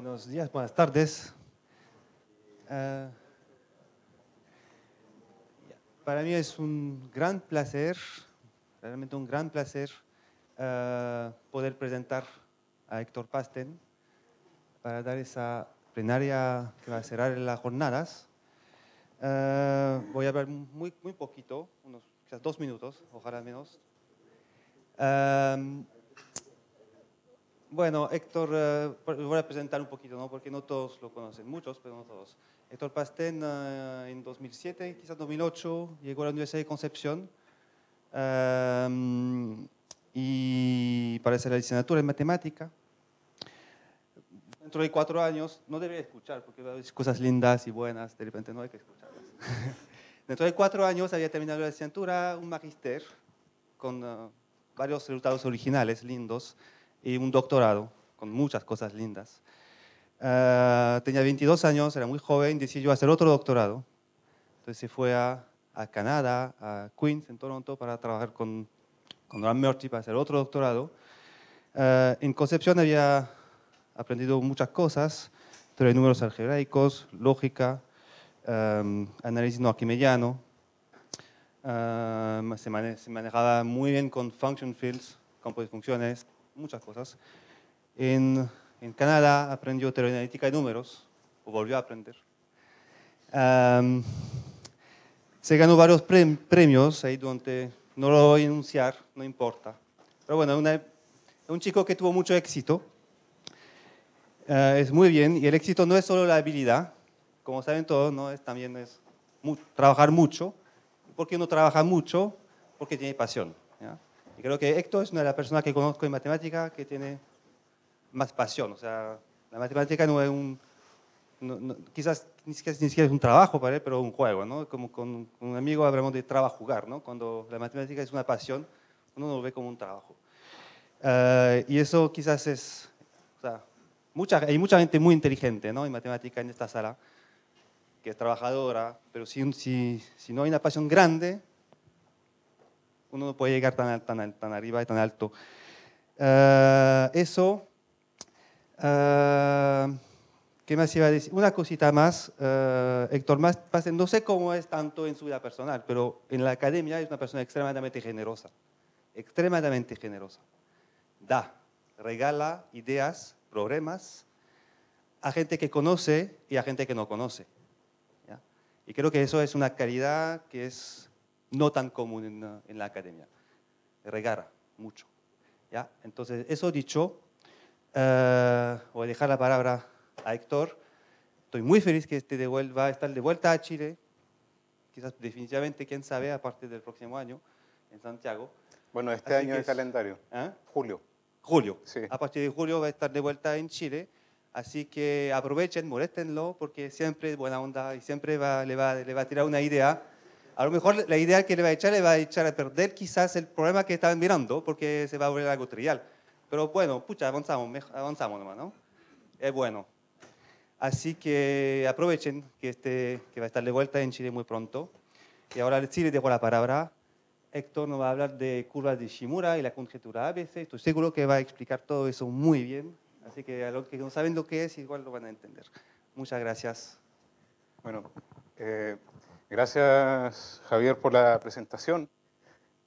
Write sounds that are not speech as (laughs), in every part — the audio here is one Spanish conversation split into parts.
buenos días, buenas tardes. Ah, para mí es un gran placer, realmente un gran placer, ah, poder presentar a Héctor Pasten para dar esa plenaria que va a cerrar en las jornadas. Ah, voy a hablar muy, muy poquito, unos quizás dos minutos, ojalá menos. Bueno, Héctor, eh, voy a presentar un poquito, ¿no? porque no todos lo conocen, muchos, pero no todos. Héctor Pastén eh, en 2007, quizás 2008, llegó a la Universidad de Concepción eh, y para hacer la licenciatura en matemática. Dentro de cuatro años, no debería escuchar, porque hay cosas lindas y buenas, de repente no hay que escucharlas. (laughs) Dentro de cuatro años había terminado la licenciatura, un magister con varios resultados originales, lindos y un doctorado con muchas cosas lindas. Ah, tenía 22 años, era muy joven, decidió hacer otro doctorado. Entonces se fue a, Canadá, a Queens, en Toronto, para trabajar con, con Ram Murphy para hacer otro doctorado. Ah, en Concepción había aprendido muchas cosas, teoría de números algebraicos, lógica, análisis no arquimediano. Ah, se, se manejaba muy bien con function fields, campos de funciones, muchas cosas. En, en Canadá aprendió teoría analítica de números, o volvió a aprender. se ganó varios premios ahí donde no lo voy a enunciar, no importa. Pero bueno, es un chico que tuvo mucho éxito, eh, es muy bien, y el éxito no es solo la habilidad, como saben todos, ¿no? también es trabajar mucho. ¿Por qué uno trabaja mucho? Porque tiene pasión. Y creo que Héctor es una de las personas que conozco en matemática que tiene más pasión. O sea, la matemática no es un... quizás ni siquiera, es un trabajo para él, pero un juego, ¿no? Como con, un amigo hablamos de trabajo jugar, ¿no? Cuando la matemática es una pasión, uno lo ve como un trabajo. Eh, y eso quizás es... O sea, hay mucha gente muy inteligente, ¿no? En matemática en esta sala, que es trabajadora, pero si, si, si no hay una pasión grande, uno no puede llegar tan, tan, tan arriba y tan alto. Eh, eso. Eh, ¿Qué más iba a decir? Una cosita más, eh, Héctor más no sé cómo es tanto en su vida personal, pero en la academia es una persona extremadamente generosa, extremadamente generosa. Da, regala ideas, problemas a gente que conoce y a gente que no conoce. Y creo que eso es una calidad que es no tan común en, la academia. Regara mucho. ¿ya? Entonces, eso dicho, eh, voy a dejar la palabra a Héctor. Estoy muy feliz que este de va a estar de vuelta a Chile, quizás definitivamente, quién sabe, a partir del próximo año, en Santiago. Bueno, este año es calendario, ¿Ah? julio. Julio, a partir de julio va a estar de vuelta en Chile. Así que aprovechen, moléstenlo, porque siempre es buena onda y siempre va, le va a tirar una idea a lo mejor la idea que le va a echar le va a echar a perder quizás el problema que estaban mirando porque se va a volver algo trivial. Pero bueno, pucha, avanzamos, avanzamos nomás, ¿no? Es bueno. Así que aprovechen que, este, que va a estar de vuelta en Chile muy pronto. Y ahora sí les dejo la palabra. Héctor nos va a hablar de curvas de Shimura y la conjetura ABC. Estoy seguro que va a explicar todo eso muy bien. Así que a los que no saben lo que es, igual lo van a entender. Muchas gracias. Bueno, eh, Gracias, Javier, por la presentación.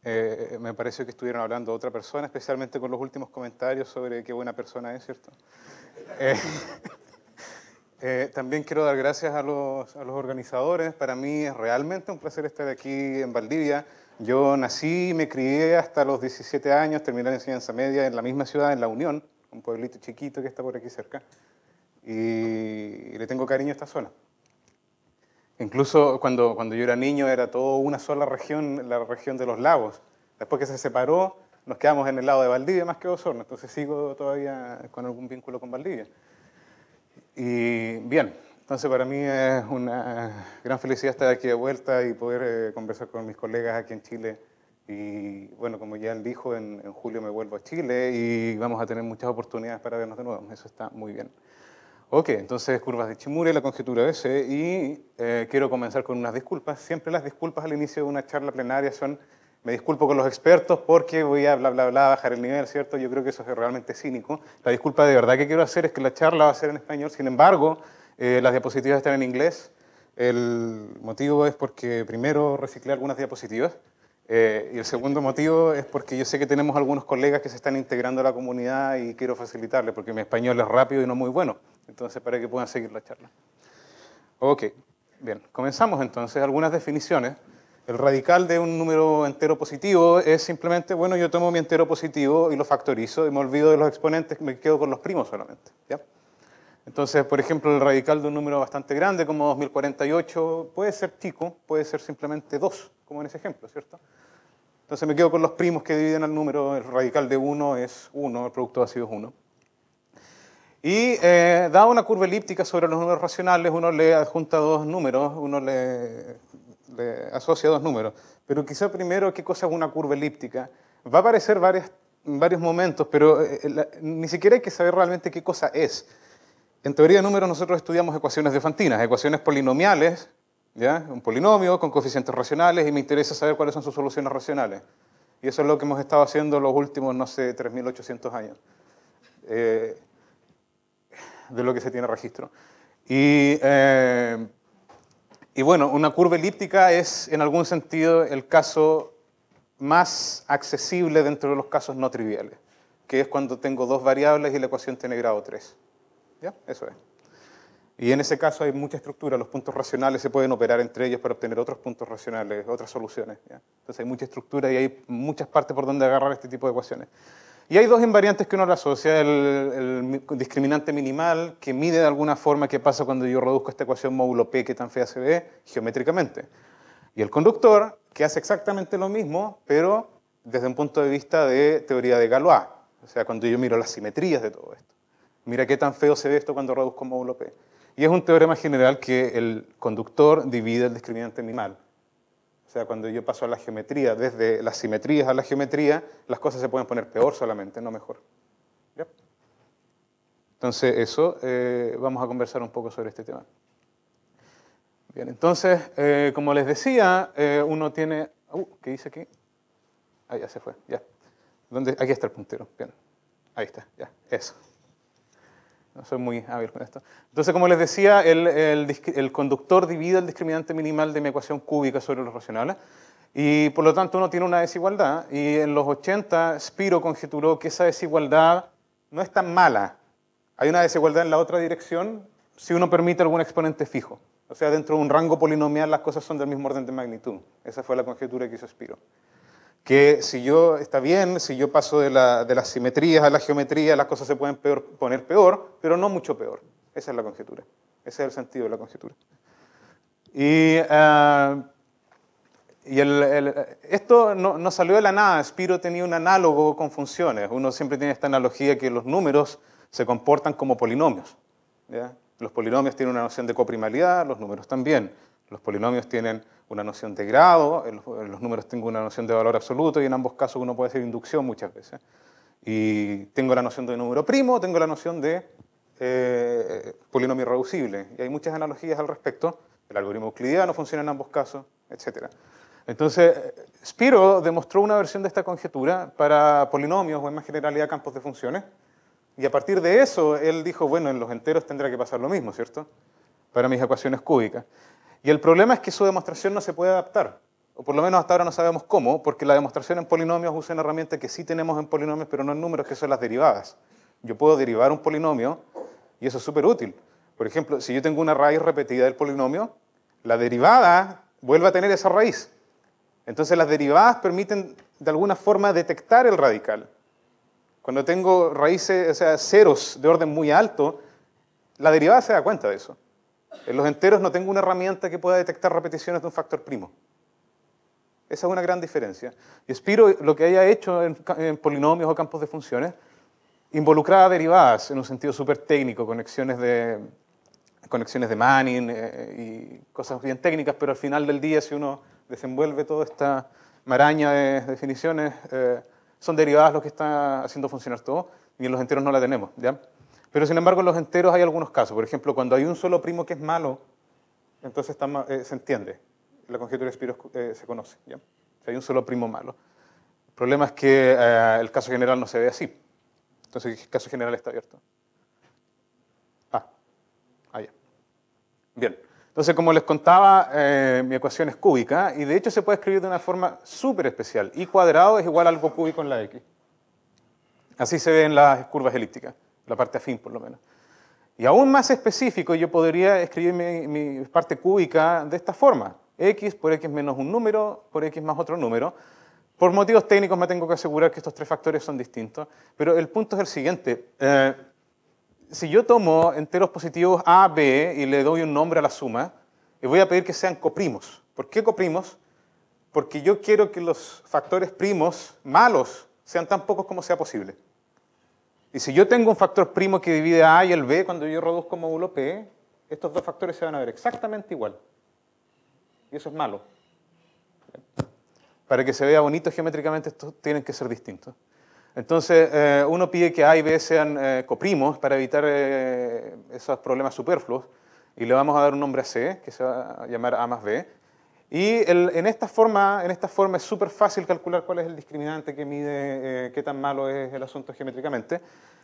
Eh, me pareció que estuvieron hablando otra persona, especialmente con los últimos comentarios sobre qué buena persona es, ¿cierto? Eh, (laughs) eh, también quiero dar gracias a los, organizadores. Para mí es realmente un placer estar aquí en Valdivia. Yo nací y me crié hasta los 17 años, terminé la enseñanza media en la misma ciudad, en La Unión, un pueblito chiquito que está por aquí cerca. y le tengo cariño a esta zona. Incluso cuando, yo era niño era todo una sola región, la región de los lagos. Después que se separó, nos quedamos en el lado de Valdivia más que Osorno, entonces sigo todavía con algún vínculo con Valdivia. Y bien, entonces para mí es una gran felicidad estar aquí de vuelta y poder eh, conversar con mis colegas aquí en Chile. Y bueno, como ya él dijo, en julio me vuelvo a Chile y vamos a tener muchas oportunidades para vernos de nuevo. Eso está muy bien. Ok, entonces curvas de y la conjetura ese, y eh, quiero comenzar con unas disculpas. Siempre las disculpas al inicio de una charla plenaria son, me disculpo con los expertos porque voy a bla, bla, bla, bajar el nivel, ¿cierto? Yo creo que eso es realmente cínico. La disculpa de verdad que quiero hacer es que la charla va a ser en español, sin embargo, eh, las diapositivas están en inglés. El motivo es porque primero reciclé algunas diapositivas eh, y el segundo motivo es porque yo sé que tenemos algunos colegas que se están integrando a la comunidad y quiero facilitarles porque mi español es rápido y no muy bueno. Entonces, para que puedan seguir la charla. Ok, bien, comenzamos entonces algunas definiciones. El radical de un número entero positivo es simplemente, bueno, yo tomo mi entero positivo y lo factorizo y me olvido de los exponentes, me quedo con los primos solamente. Entonces, por ejemplo, el radical de un número bastante grande como 2048 puede ser chico, puede ser simplemente 2, como en ese ejemplo, ¿cierto? Entonces me quedo con los primos que dividen al número, el radical de 1 es 1, el producto vacío es 1. Y eh, da una curva elíptica sobre los números racionales, uno le adjunta dos números, uno le, asocia dos números. Pero quizá primero, ¿qué cosa es una curva elíptica? Va a aparecer varias, varios momentos, pero eh, ni siquiera hay que saber realmente qué cosa es. En teoría de números nosotros estudiamos ecuaciones de Fantinas, ecuaciones polinomiales un polinomio con coeficientes racionales y me interesa saber cuáles son sus soluciones racionales. Y eso es lo que hemos estado haciendo los últimos, no sé, 3.800 años, eh, de lo que se tiene registro. Y, eh, y bueno, una curva elíptica es en algún sentido el caso más accesible dentro de los casos no triviales, que es cuando tengo dos variables y la ecuación tiene grado 3. ¿Ya? Eso es. Y en ese caso hay mucha estructura, los puntos racionales se pueden operar entre ellos para obtener otros puntos racionales, otras soluciones. Entonces hay mucha estructura y hay muchas partes por donde agarrar este tipo de ecuaciones. Y hay dos invariantes que uno le asocia, el, discriminante minimal, que mide de alguna forma qué pasa cuando yo reduzco esta ecuación módulo P, que tan fea se ve, geométricamente. Y el conductor, que hace exactamente lo mismo, pero desde un punto de vista de teoría de Galois. O sea, cuando yo miro las simetrías de todo esto. Mira qué tan feo se ve esto cuando reduzco módulo P y es un teorema general que el conductor divide el discriminante minimal. O sea, cuando yo paso a la geometría, desde las simetrías a la geometría, las cosas se pueden poner peor solamente, no mejor. Entonces, eso, eh, vamos a conversar un poco sobre este tema. Bien, entonces, eh, como les decía, eh, uno tiene... Uh, ¿Qué dice aquí? Ahí ya se fue, ya. ¿Dónde? Aquí está el puntero, bien. Ahí está, ya, eso. No soy muy hábil con esto. Entonces, como les decía, el, conductor divide el discriminante minimal de mi ecuación cúbica sobre los racionales y por lo tanto uno tiene una desigualdad y en los 80 Spiro conjeturó que esa desigualdad no es tan mala. Hay una desigualdad en la otra dirección si uno permite algún exponente fijo. O sea, dentro de un rango polinomial las cosas son del mismo orden de magnitud. Esa fue la conjetura que hizo Spiro que si yo, está bien, si yo paso de, las simetrías a la geometría, las cosas se pueden poner peor, pero no mucho peor. Esa es la conjetura. Ese es el sentido de la conjetura. Y, eh, esto no, salió de la nada. Spiro tenía un análogo con funciones. Uno siempre tiene esta analogía que los números se comportan como polinomios. Los polinomios tienen una noción de coprimalidad, los números también. Los polinomios tienen una noción de grado, en los, números tengo una noción de valor absoluto y en ambos casos uno puede hacer inducción muchas veces. Y tengo la noción de número primo, tengo la noción de eh, polinomio reducible Y hay muchas analogías al respecto. El algoritmo euclidiano funciona en ambos casos, etc. Entonces, Spiro demostró una versión de esta conjetura para polinomios o en más generalidad campos de funciones. Y a partir de eso, él dijo, bueno, en los enteros tendrá que pasar lo mismo, ¿cierto? Para mis ecuaciones cúbicas. Y el problema es que su demostración no se puede adaptar, o por lo menos hasta ahora no sabemos cómo, porque la demostración en polinomios usa una herramienta que sí tenemos en polinomios, pero no en números, que son las derivadas. Yo puedo derivar un polinomio y eso es súper útil. Por ejemplo, si yo tengo una raíz repetida del polinomio, la derivada vuelve a tener esa raíz. Entonces las derivadas permiten de alguna forma detectar el radical. Cuando tengo raíces, o sea, ceros de orden muy alto, la derivada se da cuenta de eso. En los enteros no tengo una herramienta que pueda detectar repeticiones de un factor primo. Esa es una gran diferencia. Y Spiro lo que haya hecho en, polinomios o campos de funciones involucraba derivadas en un sentido súper técnico, conexiones de, conexiones de Manning eh, y cosas bien técnicas, pero al final del día si uno desenvuelve toda esta maraña de definiciones, eh, son derivadas lo que está haciendo funcionar todo y en los enteros no la tenemos. ¿ya? Pero sin embargo, en los enteros hay algunos casos. Por ejemplo, cuando hay un solo primo que es malo, entonces eh, se entiende. La conjetura de Spiros eh, se conoce. Si hay un solo primo malo. El problema es que eh, el caso general no se ve así. Entonces, el caso general está abierto. Ah, allá. Ah, Bien. Entonces, como les contaba, mi ecuación es cúbica y de hecho se puede escribir de una forma súper especial. Y cuadrado es igual a algo cúbico en la X. Así se ven las curvas elípticas la parte afín por lo menos. Y aún más específico, yo podría escribir mi, parte cúbica de esta forma. X por X menos un número, por X más otro número. Por motivos técnicos me tengo que asegurar que estos tres factores son distintos, pero el punto es el siguiente. Eh, si yo tomo enteros positivos A, B y le doy un nombre a la suma, y voy a pedir que sean coprimos. ¿Por qué coprimos? Porque yo quiero que los factores primos malos sean tan pocos como sea posible. Y si yo tengo un factor primo que divide a y el B, cuando yo reduzco módulo P, estos dos factores se van a ver exactamente igual. Y eso es malo. Para que se vea bonito geométricamente, estos tienen que ser distintos. Entonces, eh, uno pide que A y B sean eh, coprimos para evitar eh, esos problemas superfluos, y le vamos a dar un nombre a C, que se va a llamar A más B, y en, esta forma, en esta forma es súper fácil calcular cuál es el discriminante que mide eh, qué tan malo es el asunto geométricamente.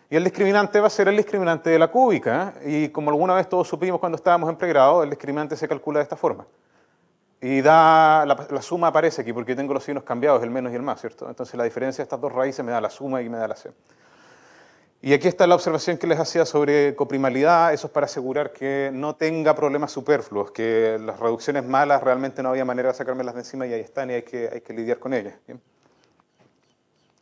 Y el discriminante va a ser el discriminante de la cúbica. ¿eh? Y como alguna vez todos supimos cuando estábamos en pregrado, el discriminante se calcula de esta forma. Y da, la, la, suma aparece aquí porque tengo los signos cambiados, el menos y el más, ¿cierto? Entonces la diferencia de estas dos raíces me da la suma y me da la c. Y aquí está la observación que les hacía sobre coprimalidad, eso es para asegurar que no tenga problemas superfluos, que las reducciones malas realmente no había manera de sacármelas de encima y ahí están y hay que, hay que lidiar con ellas.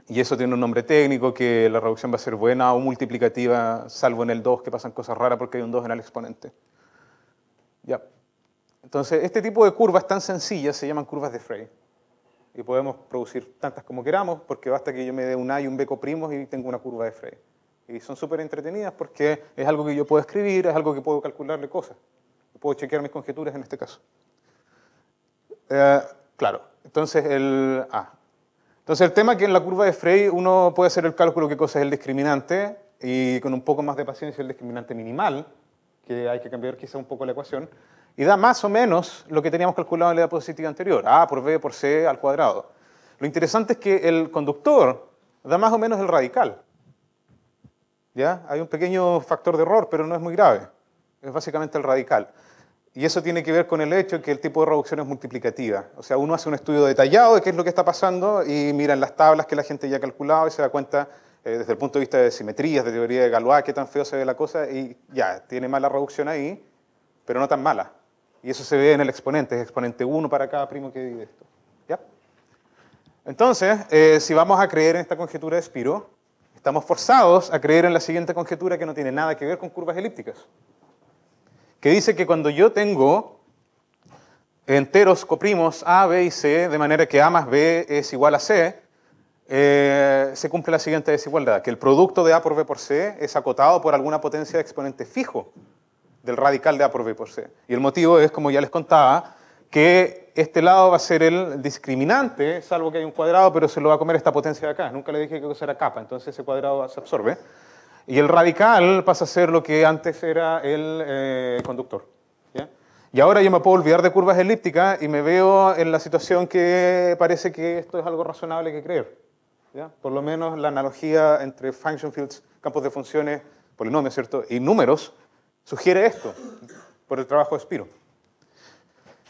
Y eso tiene un nombre técnico, que la reducción va a ser buena o multiplicativa, salvo en el 2, que pasan cosas raras porque hay un 2 en el exponente. Ya. Entonces, este tipo de curvas tan sencillas se llaman curvas de Frey. Y podemos producir tantas como queramos, porque basta que yo me dé un A y un B coprimos y tengo una curva de Frey. Y son súper entretenidas porque es algo que yo puedo escribir, es algo que puedo calcularle cosas. Puedo chequear mis conjeturas en este caso. Eh, claro, entonces el... Ah. Entonces el tema es que en la curva de Frey uno puede hacer el cálculo qué cosa es el discriminante y con un poco más de paciencia el discriminante minimal, que hay que cambiar quizá un poco la ecuación, y da más o menos lo que teníamos calculado en la diapositiva anterior, A por B por C al cuadrado. Lo interesante es que el conductor da más o menos el radical. ¿ya? Hay un pequeño factor de error, pero no es muy grave. Es básicamente el radical. Y eso tiene que ver con el hecho que el tipo de reducción es multiplicativa. O sea, uno hace un estudio detallado de qué es lo que está pasando y mira en las tablas que la gente ya ha calculado y se da cuenta eh, desde el punto de vista de simetrías, de teoría de Galois, qué tan feo se ve la cosa y ya, tiene mala reducción ahí, pero no tan mala. Y eso se ve en el exponente, es exponente 1 para cada primo que divide esto. ¿Ya? Entonces, eh, si vamos a creer en esta conjetura de Spiro, estamos forzados a creer en la siguiente conjetura que no tiene nada que ver con curvas elípticas, que dice que cuando yo tengo enteros coprimos A, B y C, de manera que A más B es igual a C, eh, se cumple la siguiente desigualdad, que el producto de A por B por C es acotado por alguna potencia de exponente fijo del radical de A por B por C. Y el motivo es, como ya les contaba, que este lado va a ser el discriminante, salvo que hay un cuadrado, pero se lo va a comer esta potencia de acá. Nunca le dije que eso era capa, entonces ese cuadrado se absorbe. Y el radical pasa a ser lo que antes era el eh, conductor. Y ahora yo me puedo olvidar de curvas elípticas y me veo en la situación que parece que esto es algo razonable que creer. Por lo menos la analogía entre function fields, campos de funciones, polinomios, ¿cierto? Y números sugiere esto por el trabajo de Spiro.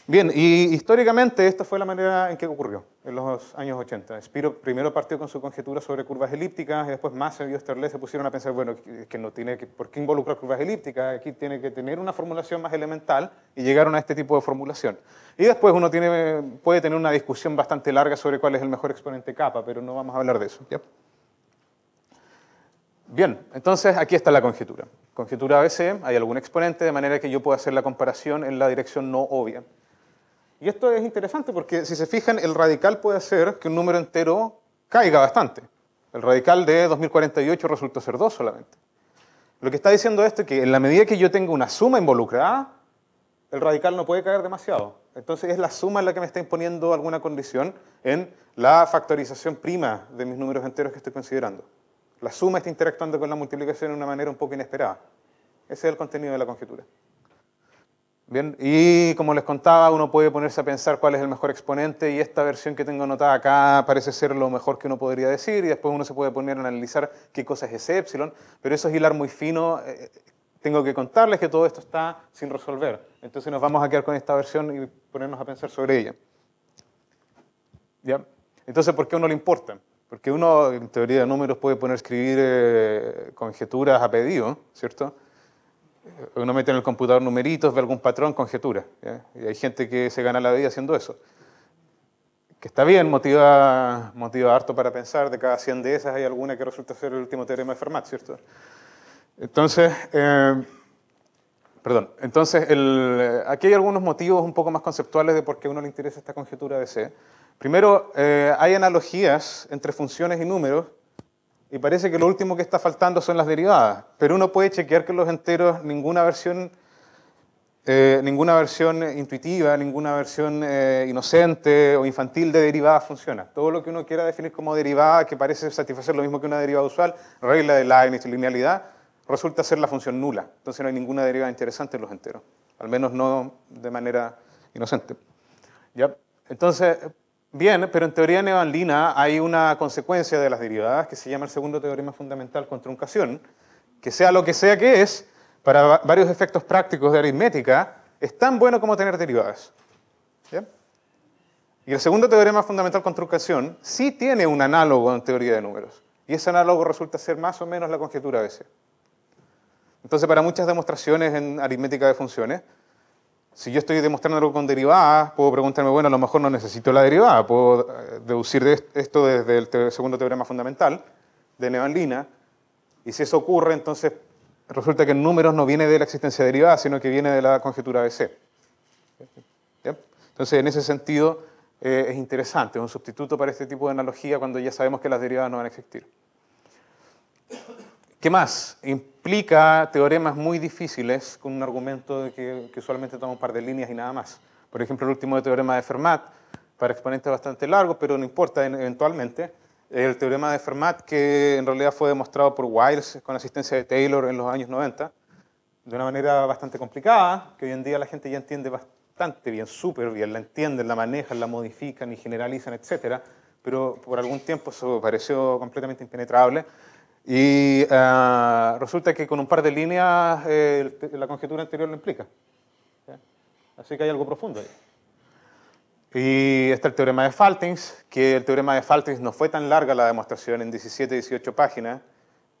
Bien, y históricamente esta fue la manera en que ocurrió en los años 80. Spiro primero partió con su conjetura sobre curvas elípticas y después más y Osterle se pusieron a pensar, bueno, que no tiene por qué involucrar curvas elípticas, aquí tiene que tener una formulación más elemental y llegaron a este tipo de formulación. Y después uno puede tener una discusión bastante larga sobre cuál es el mejor exponente capa, pero no vamos a hablar de eso. Bien, entonces aquí está la conjetura. Conjetura ABC, hay algún exponente, de manera que yo pueda hacer la comparación en la dirección no obvia. Y esto es interesante porque si se fijan, el radical puede hacer que un número entero caiga bastante. El radical de 2048 resultó ser 2 solamente. Lo que está diciendo esto es que en la medida que yo tengo una suma involucrada, el radical no puede caer demasiado. Entonces es la suma en la que me está imponiendo alguna condición en la factorización prima de mis números enteros que estoy considerando. La suma está interactuando con la multiplicación de una manera un poco inesperada. Ese es el contenido de la conjetura. Bien, y como les contaba, uno puede ponerse a pensar cuál es el mejor exponente y esta versión que tengo anotada acá parece ser lo mejor que uno podría decir y después uno se puede poner a analizar qué cosa es ese epsilon, pero eso es hilar muy fino. Eh, eh, tengo que contarles que todo esto está sin resolver. Entonces nos vamos a quedar con esta versión y ponernos a pensar sobre ella. ¿Ya? Entonces, ¿por qué a uno le importa? Porque uno, en teoría de números, puede poner escribir eh, conjeturas a pedido, ¿cierto? uno mete en el computador numeritos, ve algún patrón, conjetura. Y hay gente que se gana la vida haciendo eso. Que está bien, motiva, motiva harto para pensar, de cada 100 de esas hay alguna que resulta ser el último teorema de Fermat, ¿cierto? Entonces, eh, perdón, entonces aquí hay algunos motivos un poco más conceptuales de por qué a uno le interesa esta conjetura de C. Primero, eh, hay analogías entre funciones y números y parece que lo último que está faltando son las derivadas, pero uno puede chequear que los enteros, ninguna versión, eh, ninguna versión eh, intuitiva, ninguna versión eh, inocente o infantil de derivada funciona. Todo lo que uno quiera definir como derivada, que parece satisfacer lo mismo que una derivada usual, regla de la linealidad, resulta ser la función nula. Entonces no hay ninguna derivada interesante en los enteros, al menos no de manera inocente. ¿Ya? Entonces, Bien, pero en teoría nebanlina hay una consecuencia de las derivadas que se llama el segundo teorema fundamental con truncación, que sea lo que sea que es, para varios efectos prácticos de aritmética, es tan bueno como tener derivadas. Y el segundo teorema fundamental con truncación sí tiene un análogo en teoría de números. Y ese análogo resulta ser más o menos la conjetura de ese. Entonces, para muchas demostraciones en aritmética de funciones, si yo estoy demostrando algo con derivadas, puedo preguntarme, bueno, a lo mejor no necesito la derivada, puedo eh, deducir esto desde el segundo teorema fundamental de Nevanlina, y si eso ocurre, entonces resulta que el número no viene de la existencia de derivadas, sino que viene de la conjetura BC. Entonces, en ese sentido, eh, es interesante, es un sustituto para este tipo de analogía cuando ya sabemos que las derivadas no van a existir. ¿Qué más? Implica teoremas muy difíciles con un argumento que, usualmente toma un par de líneas y nada más. Por ejemplo, el último teorema de Fermat, para exponentes bastante largos, pero no importa eventualmente. El teorema de Fermat, que en realidad fue demostrado por Wiles con la asistencia de Taylor en los años 90, de una manera bastante complicada, que hoy en día la gente ya entiende bastante bien, súper bien, la entienden, la manejan, la modifican y generalizan, etc. Pero por algún tiempo eso pareció completamente impenetrable. Y eh, resulta que con un par de líneas eh, la conjetura anterior lo implica. Así que hay algo profundo ahí. Y está el teorema de Faltings, que el teorema de Faltings no fue tan larga la demostración, en 17, 18 páginas,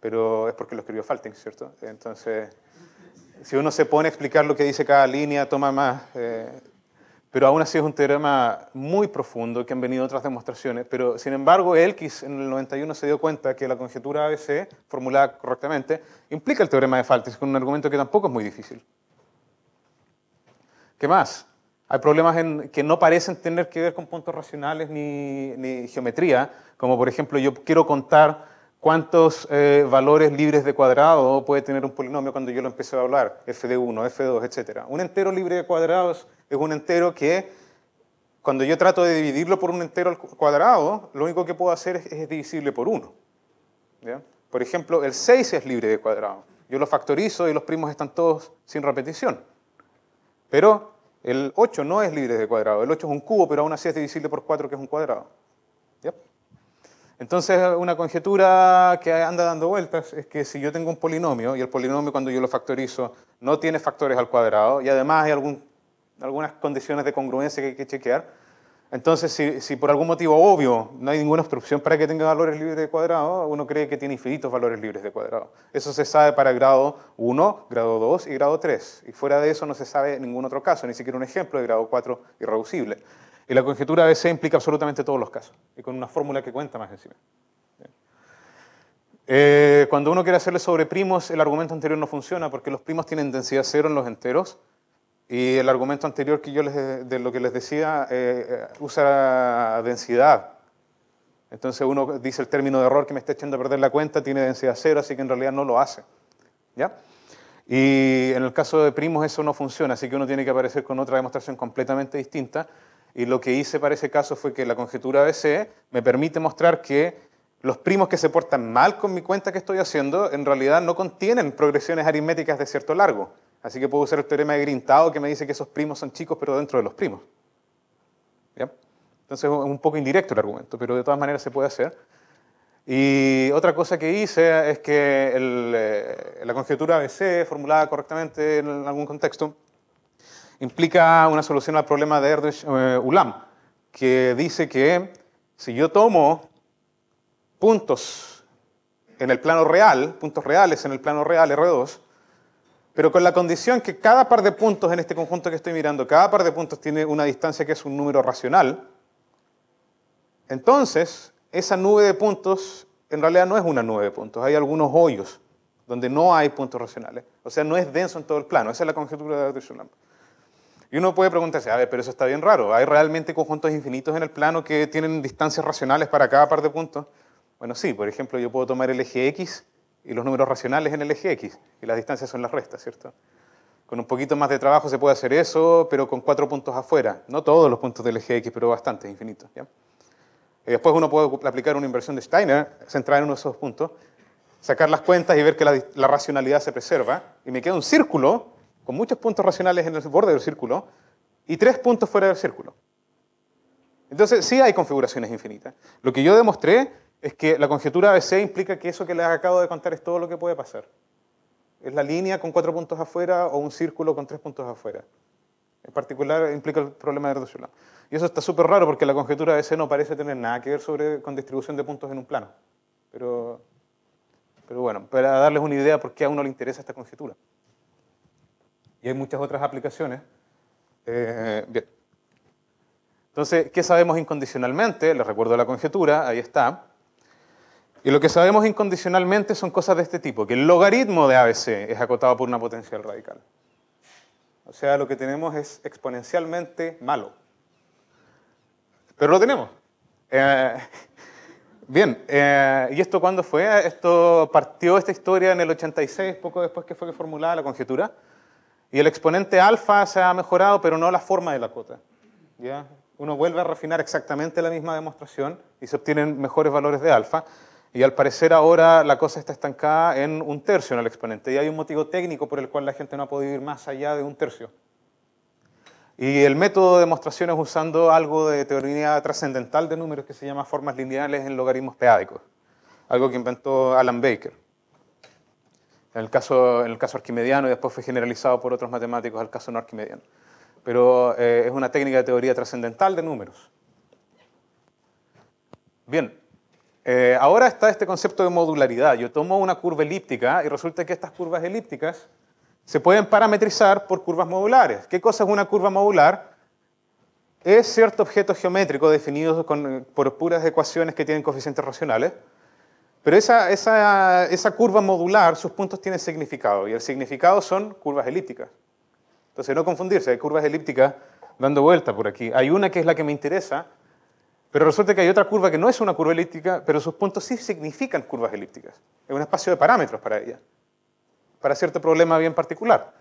pero es porque lo escribió Faltings, ¿cierto? Entonces, si uno se pone a explicar lo que dice cada línea, toma más, eh, pero aún así es un teorema muy profundo que han venido otras demostraciones, pero sin embargo Elkis en el 91 se dio cuenta que la conjetura ABC, formulada correctamente, implica el teorema de Faltes, con un argumento que tampoco es muy difícil. ¿Qué más? Hay problemas que no parecen tener que ver con puntos racionales ni, geometría, como por ejemplo yo quiero contar cuántos eh, valores libres de cuadrado puede tener un polinomio cuando yo lo empecé a hablar, f de 1, f de 2, etc. Un entero libre de cuadrados es un entero que cuando yo trato de dividirlo por un entero al cuadrado, lo único que puedo hacer es, divisible por 1. Por ejemplo, el 6 es libre de cuadrado. Yo lo factorizo y los primos están todos sin repetición. Pero el 8 no es libre de cuadrado. El 8 es un cubo, pero aún así es divisible por 4, que es un cuadrado. Entonces, una conjetura que anda dando vueltas es que si yo tengo un polinomio, y el polinomio cuando yo lo factorizo no tiene factores al cuadrado, y además hay algún algunas condiciones de congruencia que hay que chequear. Entonces, si, si, por algún motivo obvio no hay ninguna obstrucción para que tenga valores libres de cuadrado, uno cree que tiene infinitos valores libres de cuadrado. Eso se sabe para grado 1, grado 2 y grado 3. Y fuera de eso no se sabe ningún otro caso, ni siquiera un ejemplo de grado 4 irreducible. Y la conjetura de implica absolutamente todos los casos, y con una fórmula que cuenta más encima. Eh, cuando uno quiere hacerle sobre primos, el argumento anterior no funciona porque los primos tienen densidad cero en los enteros y el argumento anterior que yo les, de lo que les decía eh, eh, usa densidad. Entonces uno dice el término de error que me está echando a perder la cuenta tiene densidad cero, así que en realidad no lo hace. Y en el caso de primos eso no funciona, así que uno tiene que aparecer con otra demostración completamente distinta. Y lo que hice para ese caso fue que la conjetura BC me permite mostrar que los primos que se portan mal con mi cuenta que estoy haciendo en realidad no contienen progresiones aritméticas de cierto largo. Así que puedo usar el teorema de grintado que me dice que esos primos son chicos, pero dentro de los primos. ¿Ya? Entonces es un poco indirecto el argumento, pero de todas maneras se puede hacer. Y otra cosa que hice es que eh, la conjetura ABC, formulada correctamente en algún contexto, implica una solución al problema de Erdős-Ulam, eh, que dice que si yo tomo puntos en el plano real, puntos reales en el plano real R2, pero con la condición que cada par de puntos en este conjunto que estoy mirando, cada par de puntos tiene una distancia que es un número racional, entonces esa nube de puntos en realidad no es una nube de puntos, hay algunos hoyos donde no hay puntos racionales. O sea, no es denso en todo el plano, esa es la conjetura de Dirichlet. Y uno puede preguntarse, a ver, pero eso está bien raro, ¿hay realmente conjuntos infinitos en el plano que tienen distancias racionales para cada par de puntos? Bueno, sí, por ejemplo, yo puedo tomar el eje X y los números racionales en el eje X, y las distancias son las restas, ¿cierto? Con un poquito más de trabajo se puede hacer eso, pero con cuatro puntos afuera. No todos los puntos del eje X, pero bastantes, infinitos. Y después uno puede aplicar una inversión de Steiner, centrar en uno de esos puntos, sacar las cuentas y ver que la, racionalidad se preserva. Y me queda un círculo con muchos puntos racionales en el borde del círculo y tres puntos fuera del círculo. Entonces, sí hay configuraciones infinitas. Lo que yo demostré es que la conjetura ABC implica que eso que les acabo de contar es todo lo que puede pasar. Es la línea con cuatro puntos afuera o un círculo con tres puntos afuera. En particular implica el problema de erdős Y eso está súper raro porque la conjetura de ABC no parece tener nada que ver con distribución de puntos en un plano. Pero, pero bueno, para darles una idea por qué a uno le interesa esta conjetura. Y hay muchas otras aplicaciones. Eh, bien. Entonces, ¿qué sabemos incondicionalmente? Les recuerdo la conjetura, ahí está. Y lo que sabemos incondicionalmente son cosas de este tipo, que el logaritmo de ABC es acotado por una potencial radical. O sea, lo que tenemos es exponencialmente malo. Pero lo tenemos. Eh, bien, eh, ¿y esto cuándo fue? Esto partió esta historia en el 86, poco después que fue formulada la conjetura. Y el exponente alfa se ha mejorado, pero no la forma de la cota. ¿ya? Uno vuelve a refinar exactamente la misma demostración y se obtienen mejores valores de alfa. Y al parecer ahora la cosa está estancada en un tercio en el exponente. Y hay un motivo técnico por el cual la gente no ha podido ir más allá de un tercio. Y el método de demostración es usando algo de teoría trascendental de números que se llama formas lineales en logaritmos peádicos. Algo que inventó Alan Baker. En el caso, el caso arquimediano y después fue generalizado por otros matemáticos al caso no arquimediano. Pero eh, es una técnica de teoría trascendental de números. Bien, eh, ahora está este concepto de modularidad. Yo tomo una curva elíptica y resulta que estas curvas elípticas se pueden parametrizar por curvas modulares. ¿Qué cosa es una curva modular? Es cierto objeto geométrico definido por puras ecuaciones que tienen coeficientes racionales, pero esa, curva modular, sus puntos tienen significado, y el significado son curvas elípticas. Entonces, no confundirse, hay curvas elípticas dando vuelta por aquí. Hay una que es la que me interesa, pero resulta que hay otra curva que no es una curva elíptica, pero sus puntos sí significan curvas elípticas. Es un espacio de parámetros para ella, para cierto problema bien particular.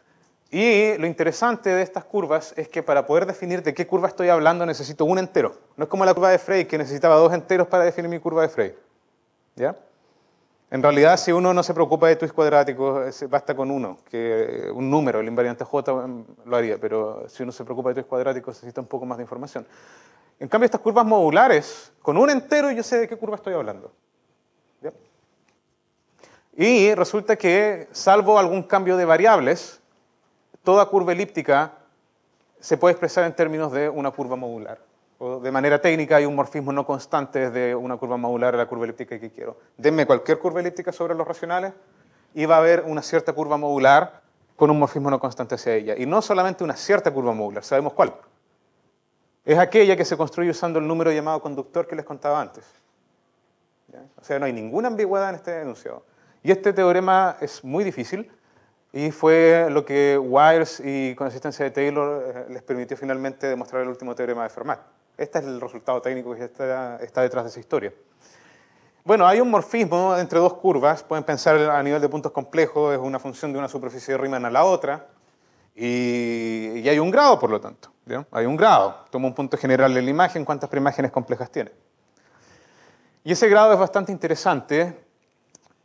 Y lo interesante de estas curvas es que para poder definir de qué curva estoy hablando necesito un entero. No es como la curva de Frey, que necesitaba dos enteros para definir mi curva de Frey. ¿Ya? En realidad, si uno no se preocupa de twist cuadráticos, eh, basta con uno, que eh, un número, el invariante J mm, lo haría, pero si uno se preocupa de twist cuadráticos, necesita un poco más de información. En cambio, estas curvas modulares, con un entero yo sé de qué curva estoy hablando. Y resulta que, salvo algún cambio de variables, toda curva elíptica se puede expresar en términos de una curva modular. O de manera técnica hay un morfismo no constante de una curva modular a la curva elíptica que quiero. Denme cualquier curva elíptica sobre los racionales y va a haber una cierta curva modular con un morfismo no constante hacia ella. Y no solamente una cierta curva modular, sabemos cuál es aquella que se construye usando el número llamado conductor que les contaba antes. O sea, no hay ninguna ambigüedad en este enunciado. Y este teorema es muy difícil y fue lo que Wiles y con asistencia de Taylor eh, les permitió finalmente demostrar el último teorema de Fermat. Este es el resultado técnico que está, está detrás de esa historia. Bueno, hay un morfismo entre dos curvas. Pueden pensar a nivel de puntos complejos, es una función de una superficie de Riemann a la otra. Y, hay un grado, por lo tanto. Hay un grado. Toma un punto general de la imagen, cuántas imágenes complejas tiene. Y ese grado es bastante interesante.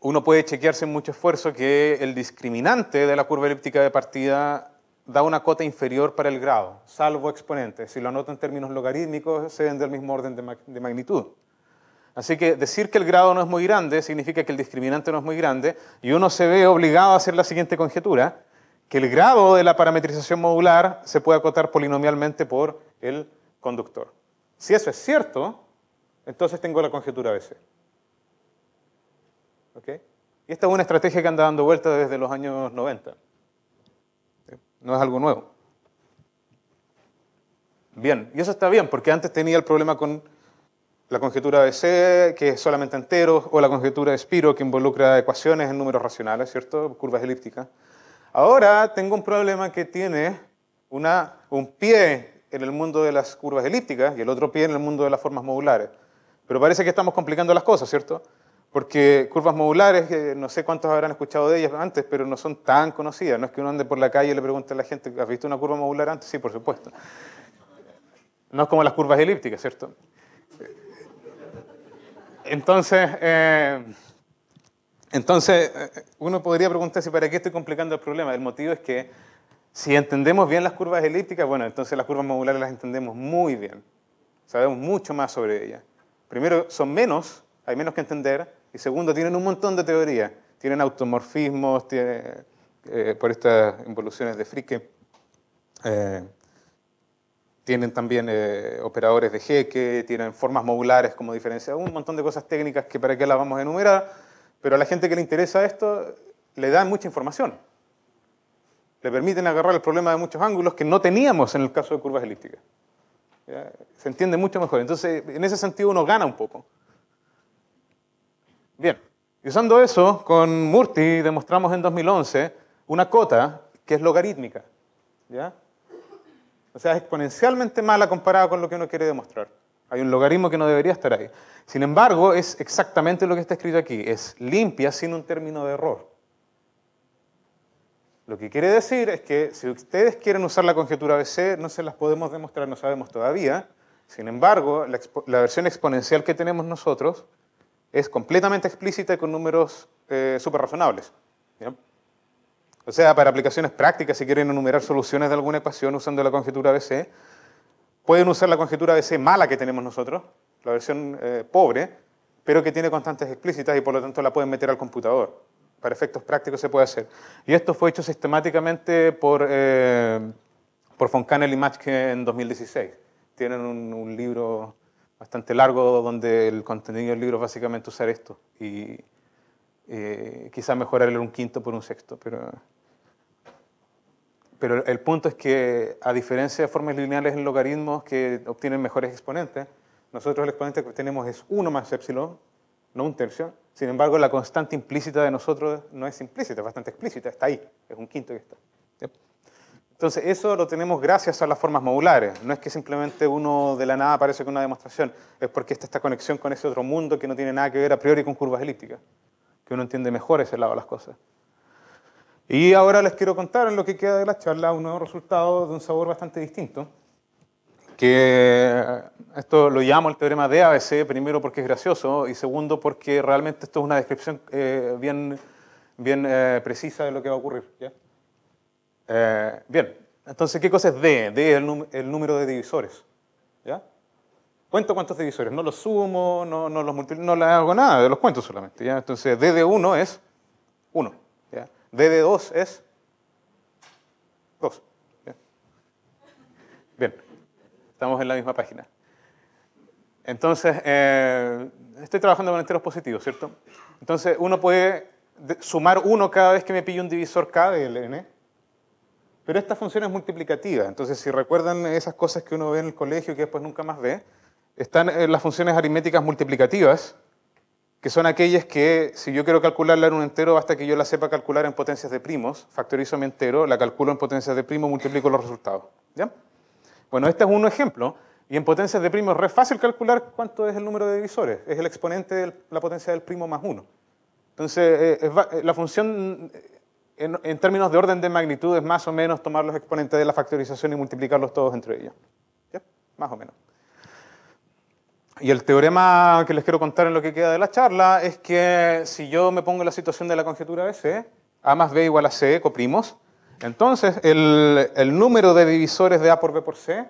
Uno puede chequearse en mucho esfuerzo que el discriminante de la curva elíptica de partida da una cota inferior para el grado, salvo exponente. Si lo anoto en términos logarítmicos, se ven del mismo orden de magnitud. Así que decir que el grado no es muy grande significa que el discriminante no es muy grande y uno se ve obligado a hacer la siguiente conjetura, que el grado de la parametrización modular se puede acotar polinomialmente por el conductor. Si eso es cierto, entonces tengo la conjetura BC. Y esta es una estrategia que anda dando vuelta desde los años 90. No es algo nuevo. Bien, y eso está bien, porque antes tenía el problema con la conjetura BC, que es solamente entero, o la conjetura de Spiro, que involucra ecuaciones en números racionales, ¿cierto? Curvas elípticas. Ahora tengo un problema que tiene un pie en el mundo de las curvas elípticas y el otro pie en el mundo de las formas modulares. Pero parece que estamos complicando las cosas, ¿cierto? Porque curvas modulares, eh, no sé cuántos habrán escuchado de ellas antes, pero no son tan conocidas. No es que uno ande por la calle y le pregunte a la gente, ¿has visto una curva modular antes? Sí, por supuesto. No es como las curvas elípticas, ¿cierto? Entonces, eh, entonces, eh, eh, uno podría preguntarse, ¿para qué estoy complicando el problema? El motivo es que si entendemos bien las curvas elípticas, bueno, entonces las curvas modulares las entendemos muy bien. Sabemos mucho más sobre ellas. Primero, son menos, hay menos que entender. Y segundo, tienen un montón de teorías. Tienen automorfismos eh, por estas involuciones de Fricke. tienen también operadores de jeque, tienen formas modulares como diferencia, un montón de cosas técnicas que para qué las vamos a enumerar pero a la gente que le interesa esto le dan mucha información. Le permiten agarrar el problema de muchos ángulos que no teníamos en el caso de curvas elípticas. Se entiende mucho mejor. Entonces, en ese sentido uno gana un poco. Bien, y usando eso, con Murti demostramos en 2011 una cota que es logarítmica. ¿Ya? O sea, es exponencialmente mala comparada con lo que uno quiere demostrar. Hay un logaritmo que no debería estar ahí. Sin embargo, es exactamente lo que está escrito aquí. Es limpia sin un término de error. Lo que quiere decir es que si ustedes quieren usar la conjetura BC, no se las podemos demostrar, no sabemos todavía. Sin embargo, la, versión exponencial que tenemos nosotros es completamente explícita y con números eh, súper razonables. O sea, para aplicaciones prácticas, si quieren enumerar soluciones de alguna ecuación usando la conjetura BC... Pueden usar la conjetura de ese mala que tenemos nosotros, la versión eh, pobre, pero que tiene constantes explícitas y por lo tanto la pueden meter al computador. Para efectos prácticos se puede hacer. Y esto fue hecho sistemáticamente por, eh, por y Match en 2016. Tienen un, libro bastante largo donde el contenido del libro es básicamente usar esto y eh, quizá quizás mejorarle un quinto por un sexto, pero... Pero el punto es que, a diferencia de formas lineales en logaritmos que obtienen mejores exponentes, nosotros el exponente que tenemos es 1 más epsilon, no un tercio. Sin embargo, la constante implícita de nosotros no es implícita, es bastante explícita, está ahí, es un quinto que está. Entonces, eso lo tenemos gracias a las formas modulares. No es que simplemente uno de la nada aparece con una demostración, es porque está esta conexión con ese otro mundo que no tiene nada que ver a priori con curvas elípticas, que uno entiende mejor ese lado de las cosas. Y ahora les quiero contar en lo que queda de la charla un nuevo resultado de un sabor bastante distinto, que esto lo llamo el teorema de ABC, primero porque es gracioso y segundo porque realmente esto es una descripción eh, bien, bien eh, precisa de lo que va a ocurrir. Eh, bien, entonces, ¿qué cosa es D? D es el, número de divisores. ¿ya? Cuento cuántos divisores, no los sumo, no, no los multiplico, no le hago nada, los cuento solamente. ¿ya? Entonces, D de 1 es 1. D de 2 es 2. Bien. estamos en la misma página. Entonces, eh, estoy trabajando con enteros positivos, ¿cierto? Entonces, uno puede sumar 1 cada vez que me pille un divisor K del N, pero esta función es multiplicativa. Entonces, si recuerdan esas cosas que uno ve en el colegio y que después nunca más ve, están eh, las funciones aritméticas multiplicativas, que son aquellas que, si yo quiero calcularla en un entero, basta que yo la sepa calcular en potencias de primos, factorizo mi entero, la calculo en potencias de primos, multiplico los resultados. ¿Ya? Bueno, este es un ejemplo, y en potencias de primos es re fácil calcular cuánto es el número de divisores, es el exponente de la potencia del primo más uno Entonces, eh, eh, la función eh, en, términos de orden de magnitud es más o menos tomar los exponentes de la factorización y multiplicarlos todos entre ellos. Más o menos. Y el teorema que les quiero contar en lo que queda de la charla es que si yo me pongo en la situación de la conjetura BC, A más B igual a C, coprimos, entonces el, número de divisores de A por B por C,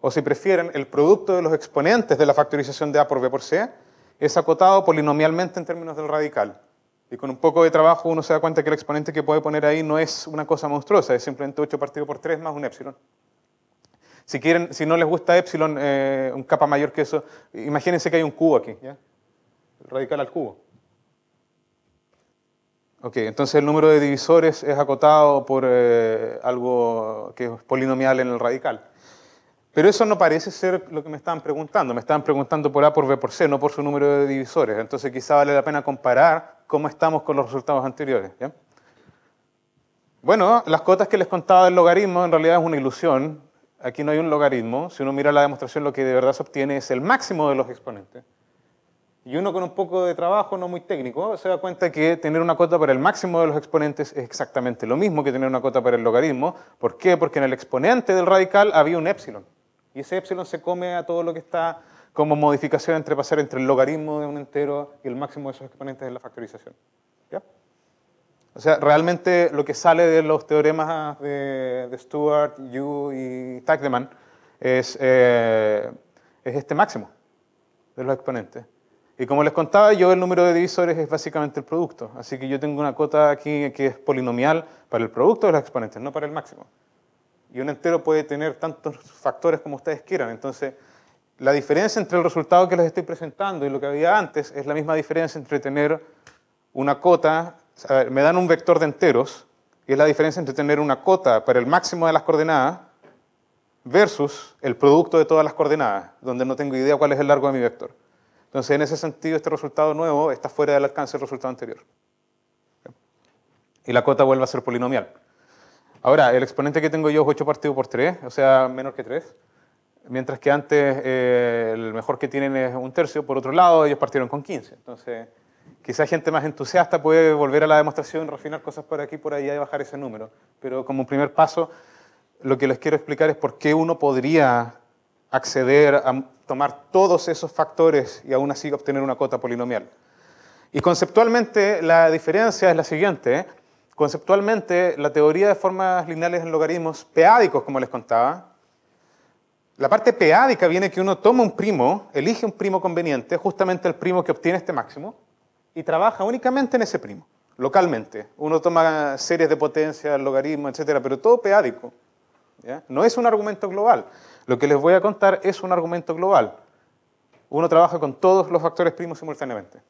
o si prefieren, el producto de los exponentes de la factorización de A por B por C, es acotado polinomialmente en términos del radical. Y con un poco de trabajo uno se da cuenta que el exponente que puede poner ahí no es una cosa monstruosa, es simplemente 8 partido por 3 más un epsilon. Si, quieren, si no les gusta epsilon, eh, un capa mayor que eso, imagínense que hay un cubo aquí, ¿ya? Radical al cubo. Ok, entonces el número de divisores es acotado por eh, algo que es polinomial en el radical. Pero eso no parece ser lo que me estaban preguntando. Me estaban preguntando por A, por B, por C, no por su número de divisores. Entonces quizá vale la pena comparar cómo estamos con los resultados anteriores. Bueno, las cotas que les contaba del logaritmo en realidad es una ilusión. Aquí no hay un logaritmo. Si uno mira la demostración, lo que de verdad se obtiene es el máximo de los exponentes. Y uno con un poco de trabajo, no muy técnico, se da cuenta que tener una cota para el máximo de los exponentes es exactamente lo mismo que tener una cota para el logaritmo. ¿Por qué? Porque en el exponente del radical había un epsilon. Y ese epsilon se come a todo lo que está como modificación entre pasar entre el logaritmo de un entero y el máximo de esos exponentes de la factorización. ¿Ya? O sea, realmente lo que sale de los teoremas de, de Stuart, Yu y Tagdeman es, eh, es este máximo de los exponentes. Y como les contaba, yo el número de divisores es básicamente el producto. Así que yo tengo una cota aquí que es polinomial para el producto de los exponentes, no para el máximo. Y un entero puede tener tantos factores como ustedes quieran. Entonces, la diferencia entre el resultado que les estoy presentando y lo que había antes es la misma diferencia entre tener una cota me dan un vector de enteros, y es la diferencia entre tener una cota para el máximo de las coordenadas versus el producto de todas las coordenadas, donde no tengo idea cuál es el largo de mi vector. Entonces, en ese sentido, este resultado nuevo está fuera del alcance del resultado anterior. Y la cota vuelve a ser polinomial. Ahora, el exponente que tengo yo es 8 partido por 3, o sea, menor que 3. Mientras que antes eh, el mejor que tienen es un tercio. Por otro lado, ellos partieron con 15. Entonces, Quizás gente más entusiasta puede volver a la demostración, refinar cosas por aquí, por allá y bajar ese número. Pero como primer paso, lo que les quiero explicar es por qué uno podría acceder a tomar todos esos factores y aún así obtener una cota polinomial. Y conceptualmente la diferencia es la siguiente. ¿eh? Conceptualmente la teoría de formas lineales en logaritmos peádicos, como les contaba, la parte peádica viene que uno toma un primo, elige un primo conveniente, justamente el primo que obtiene este máximo, y trabaja únicamente en ese primo, localmente. Uno toma series de potencias, logaritmo, etcétera, pero todo peádico. No es un argumento global. Lo que les voy a contar es un argumento global. Uno trabaja con todos los factores primos simultáneamente.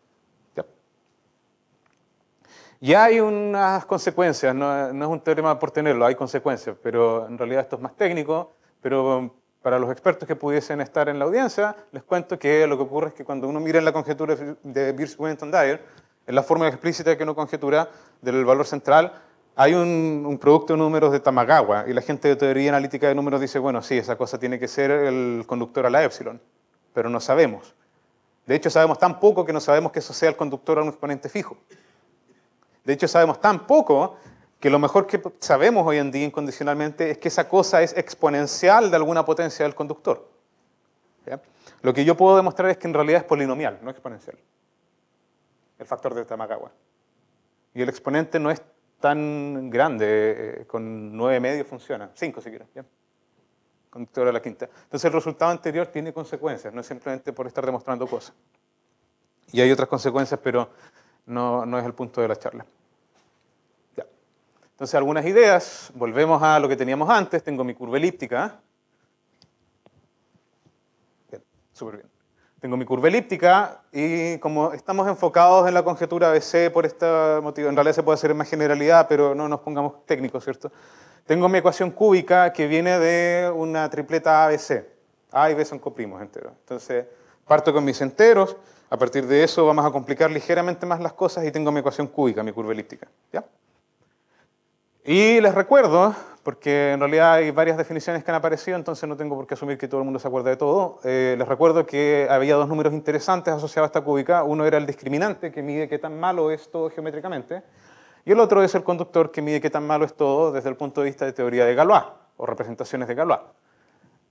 ¿ya? hay unas consecuencias, no, no es un teorema por tenerlo, hay consecuencias, pero en realidad esto es más técnico, pero para los expertos que pudiesen estar en la audiencia, les cuento que lo que ocurre es que cuando uno mira en la conjetura de birch Winton, Dyer, en la forma explícita que uno conjetura del valor central, hay un, un, producto de números de Tamagawa y la gente de teoría analítica de números dice, bueno, sí, esa cosa tiene que ser el conductor a la epsilon, pero no sabemos. De hecho, sabemos tan poco que no sabemos que eso sea el conductor a un exponente fijo. De hecho, sabemos tan poco que lo mejor que sabemos hoy en día incondicionalmente es que esa cosa es exponencial de alguna potencia del conductor. Lo que yo puedo demostrar es que en realidad es polinomial, no exponencial. El factor de Tamagawa. Y el exponente no es tan grande, eh, con 9 medios funciona, 5 si ¿ya? conductor a la quinta. Entonces el resultado anterior tiene consecuencias, no es simplemente por estar demostrando cosas. Y hay otras consecuencias, pero no, no es el punto de la charla. Entonces, algunas ideas. Volvemos a lo que teníamos antes. Tengo mi curva elíptica. Bien, súper bien. Tengo mi curva elíptica y como estamos enfocados en la conjetura ABC por este motivo, en realidad se puede hacer en más generalidad, pero no nos pongamos técnicos, ¿cierto? Tengo mi ecuación cúbica que viene de una tripleta ABC. A y B son coprimos enteros. Entonces, parto con mis enteros, a partir de eso vamos a complicar ligeramente más las cosas y tengo mi ecuación cúbica, mi curva elíptica. ¿Ya? Y les recuerdo, porque en realidad hay varias definiciones que han aparecido, entonces no tengo por qué asumir que todo el mundo se acuerda de todo. Eh, les recuerdo que había dos números interesantes asociados a esta cúbica. Uno era el discriminante, que mide qué tan malo es todo geométricamente, y el otro es el conductor, que mide qué tan malo es todo desde el punto de vista de teoría de Galois, o representaciones de Galois.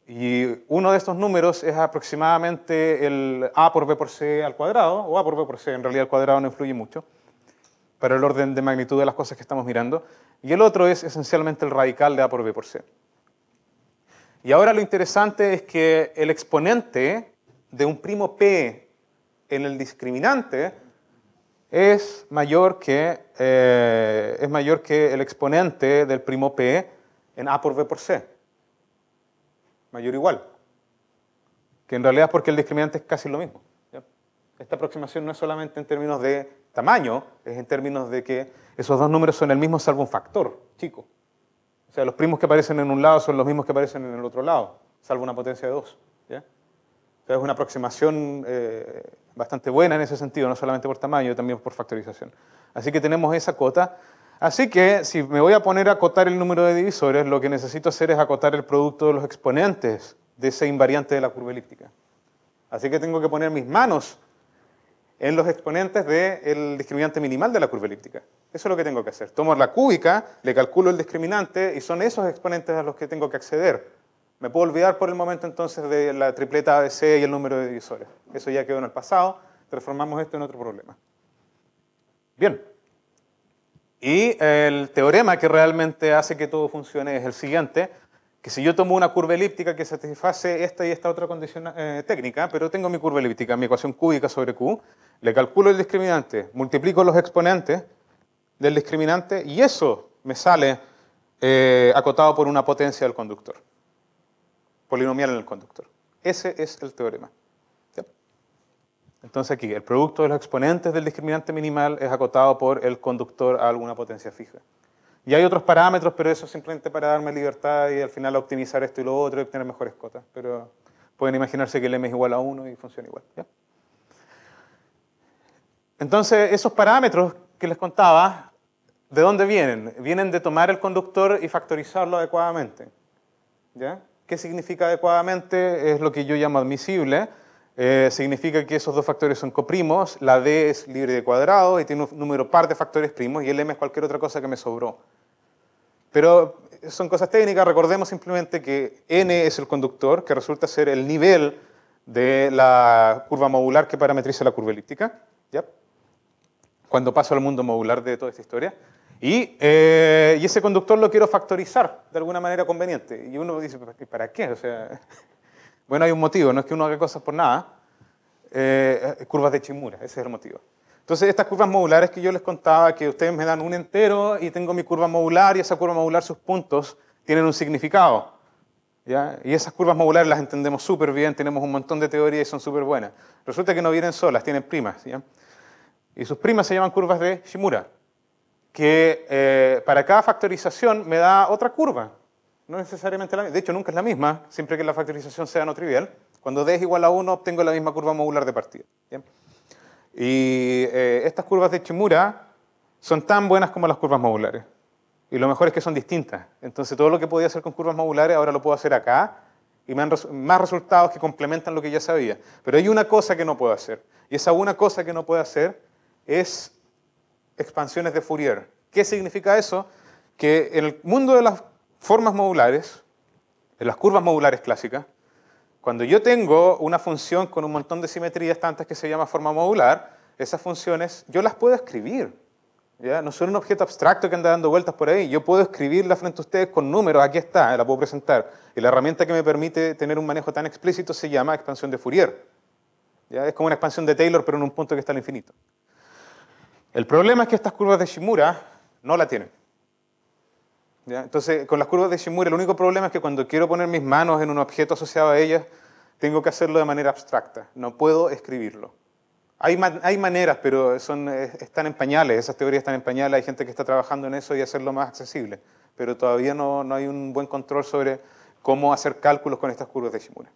Y uno de estos números es aproximadamente el a por b por c al cuadrado, o a por b por c, en realidad al cuadrado no influye mucho para el orden de magnitud de las cosas que estamos mirando, y el otro es esencialmente el radical de A por B por C. Y ahora lo interesante es que el exponente de un primo P en el discriminante es mayor que, eh, es mayor que el exponente del primo P en A por B por C. Mayor o igual. Que en realidad es porque el discriminante es casi lo mismo. Esta aproximación no es solamente en términos de tamaño es en términos de que esos dos números son el mismo salvo un factor, chico. O sea, los primos que aparecen en un lado son los mismos que aparecen en el otro lado, salvo una potencia de 2. ¿ya? O es una aproximación eh, bastante buena en ese sentido, no solamente por tamaño, también por factorización. Así que tenemos esa cota. Así que si me voy a poner a acotar el número de divisores, lo que necesito hacer es acotar el producto de los exponentes de ese invariante de la curva elíptica. Así que tengo que poner mis manos en los exponentes del el discriminante minimal de la curva elíptica. Eso es lo que tengo que hacer. Tomo la cúbica, le calculo el discriminante y son esos exponentes a los que tengo que acceder. Me puedo olvidar por el momento entonces de la tripleta ABC y el número de divisores. Eso ya quedó en el pasado, transformamos esto en otro problema. Bien. Y el teorema que realmente hace que todo funcione es el siguiente, que si yo tomo una curva elíptica que satisface esta y esta otra condición eh, técnica, pero tengo mi curva elíptica, mi ecuación cúbica sobre Q, le calculo el discriminante, multiplico los exponentes del discriminante y eso me sale eh, acotado por una potencia del conductor, polinomial en el conductor. Ese es el teorema. Entonces aquí, el producto de los exponentes del discriminante minimal es acotado por el conductor a alguna potencia fija. Y hay otros parámetros, pero eso simplemente para darme libertad y al final optimizar esto y lo otro y obtener mejores cotas. Pero pueden imaginarse que el m es igual a 1 y funciona igual. Entonces, esos parámetros que les contaba, ¿de dónde vienen? Vienen de tomar el conductor y factorizarlo adecuadamente. ¿Ya? ¿Qué significa adecuadamente? Es lo que yo llamo admisible. Eh, significa que esos dos factores son coprimos, la D es libre de cuadrado y tiene un número par de factores primos y el M es cualquier otra cosa que me sobró. Pero son cosas técnicas, recordemos simplemente que N es el conductor, que resulta ser el nivel de la curva modular que parametriza la curva elíptica. ¿Ya? cuando paso al mundo modular de toda esta historia. Eh, y, ese conductor lo quiero factorizar de alguna manera conveniente. Y uno dice, ¿para qué? O sea, (laughs) bueno, hay un motivo, no es que uno haga cosas por nada. Eh, eh, curvas de chimura, ese es el motivo. Entonces, estas curvas modulares que yo les contaba, que ustedes me dan un entero y tengo mi curva modular y esa curva modular, sus puntos, tienen un significado. ¿ya? Y esas curvas modulares las entendemos súper bien, tenemos un montón de teorías y son súper buenas. Resulta que no vienen solas, tienen primas. ¿ya? Y sus primas se llaman curvas de Shimura, que eh, para cada factorización me da otra curva. No necesariamente la misma. De hecho, nunca es la misma, siempre que la factorización sea no trivial. Cuando d es igual a 1, obtengo la misma curva modular de partida. Y eh, estas curvas de Shimura son tan buenas como las curvas modulares. Y lo mejor es que son distintas. Entonces, todo lo que podía hacer con curvas modulares, ahora lo puedo hacer acá. Y me dan más resultados que complementan lo que ya sabía. Pero hay una cosa que no puedo hacer. Y esa una cosa que no puedo hacer es expansiones de Fourier. ¿Qué significa eso? Que en el mundo de las formas modulares, en las curvas modulares clásicas, cuando yo tengo una función con un montón de simetrías tantas que se llama forma modular, esas funciones yo las puedo escribir. ¿ya? No son un objeto abstracto que anda dando vueltas por ahí. Yo puedo escribirla frente a ustedes con números. Aquí está, la puedo presentar. Y la herramienta que me permite tener un manejo tan explícito se llama expansión de Fourier. ¿ya? Es como una expansión de Taylor, pero en un punto que está al infinito. El problema es que estas curvas de Shimura no la tienen. Entonces, con las curvas de Shimura, el único problema es que cuando quiero poner mis manos en un objeto asociado a ellas, tengo que hacerlo de manera abstracta. No puedo escribirlo. Hay, hay maneras, pero son, están en pañales, esas teorías están en pañales, hay gente que está trabajando en eso y hacerlo más accesible, pero todavía no, no hay un buen control sobre cómo hacer cálculos con estas curvas de Shimura.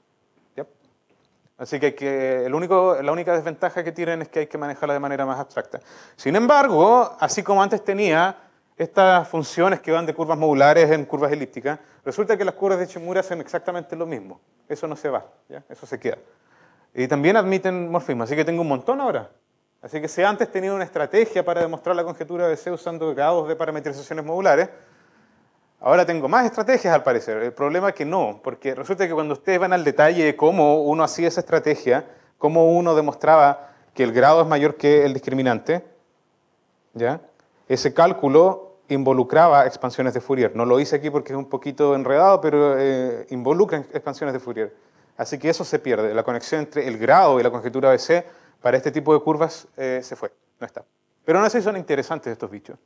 Así que, la única desventaja que tienen es que hay que manejarla de manera más abstracta. Sin embargo, así como antes tenía estas funciones que van de curvas modulares en curvas elípticas, resulta que las curvas de Chimura hacen exactamente lo mismo. Eso no se va, eso se queda. Y también admiten morfismo, así que tengo un montón ahora. Así que si antes tenía una estrategia para demostrar la conjetura de C usando grados de parametrizaciones modulares, Ahora tengo más estrategias al parecer. El problema es que no, porque resulta que cuando ustedes van al detalle de cómo uno hacía esa estrategia, cómo uno demostraba que el grado es mayor que el discriminante, ¿ya? ese cálculo involucraba expansiones de Fourier. No lo hice aquí porque es un poquito enredado, pero eh, involucra expansiones de Fourier. Así que eso se pierde. La conexión entre el grado y la conjetura ABC para este tipo de curvas eh, se fue, no está. Pero no sé si son interesantes estos bichos.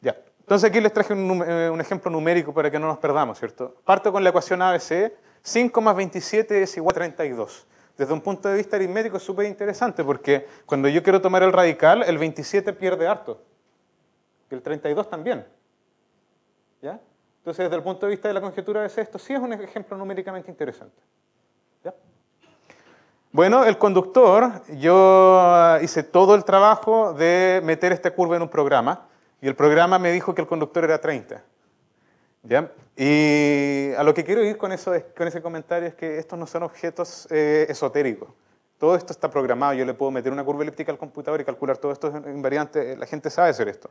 Ya. Entonces aquí les traje eh, un, ejemplo numérico para que no nos perdamos, ¿cierto? Parto con la ecuación ABC, 5 más 27 es igual a 32. Desde un punto de vista aritmético es súper interesante porque cuando yo quiero tomar el radical, el 27 pierde harto. Y el 32 también. ¿Ya? Entonces, desde el punto de vista de la conjetura ABC, esto sí es un ejemplo numéricamente interesante. ¿Ya? Bueno, el conductor, yo eh, hice todo el trabajo de meter esta curva en un programa. Y el programa me dijo que el conductor era 30. Y a lo que quiero ir con, eso con ese comentario es que estos no son objetos eh, esotéricos. Todo esto está programado. Yo le puedo meter una curva elíptica al computador y calcular todo esto en variantes. La gente sabe hacer esto.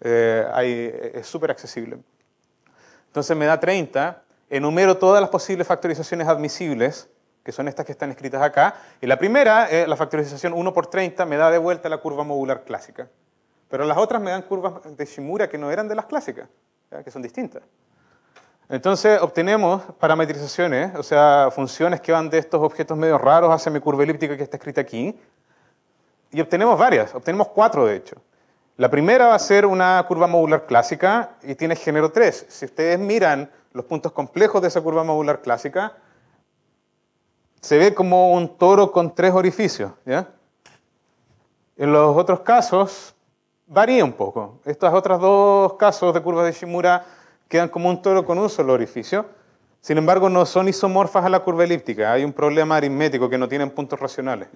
Eh, es súper accesible. Entonces me da 30, enumero todas las posibles factorizaciones admisibles, que son estas que están escritas acá. Y la primera, eh, la factorización 1 por 30, me da de vuelta la curva modular clásica. Pero las otras me dan curvas de Shimura que no eran de las clásicas, que son distintas. Entonces obtenemos parametrizaciones, o sea, funciones que van de estos objetos medio raros hacia mi curva elíptica que está escrita aquí. Y obtenemos varias, obtenemos cuatro de hecho. La primera va a ser una curva modular clásica y tiene género 3. Si ustedes miran los puntos complejos de esa curva modular clásica, se ve como un toro con tres orificios. En los otros casos, Varía un poco. Estos otros dos casos de curvas de Shimura quedan como un toro con un solo orificio. Sin embargo, no son isomorfas a la curva elíptica. Hay un problema aritmético que no tienen puntos racionales.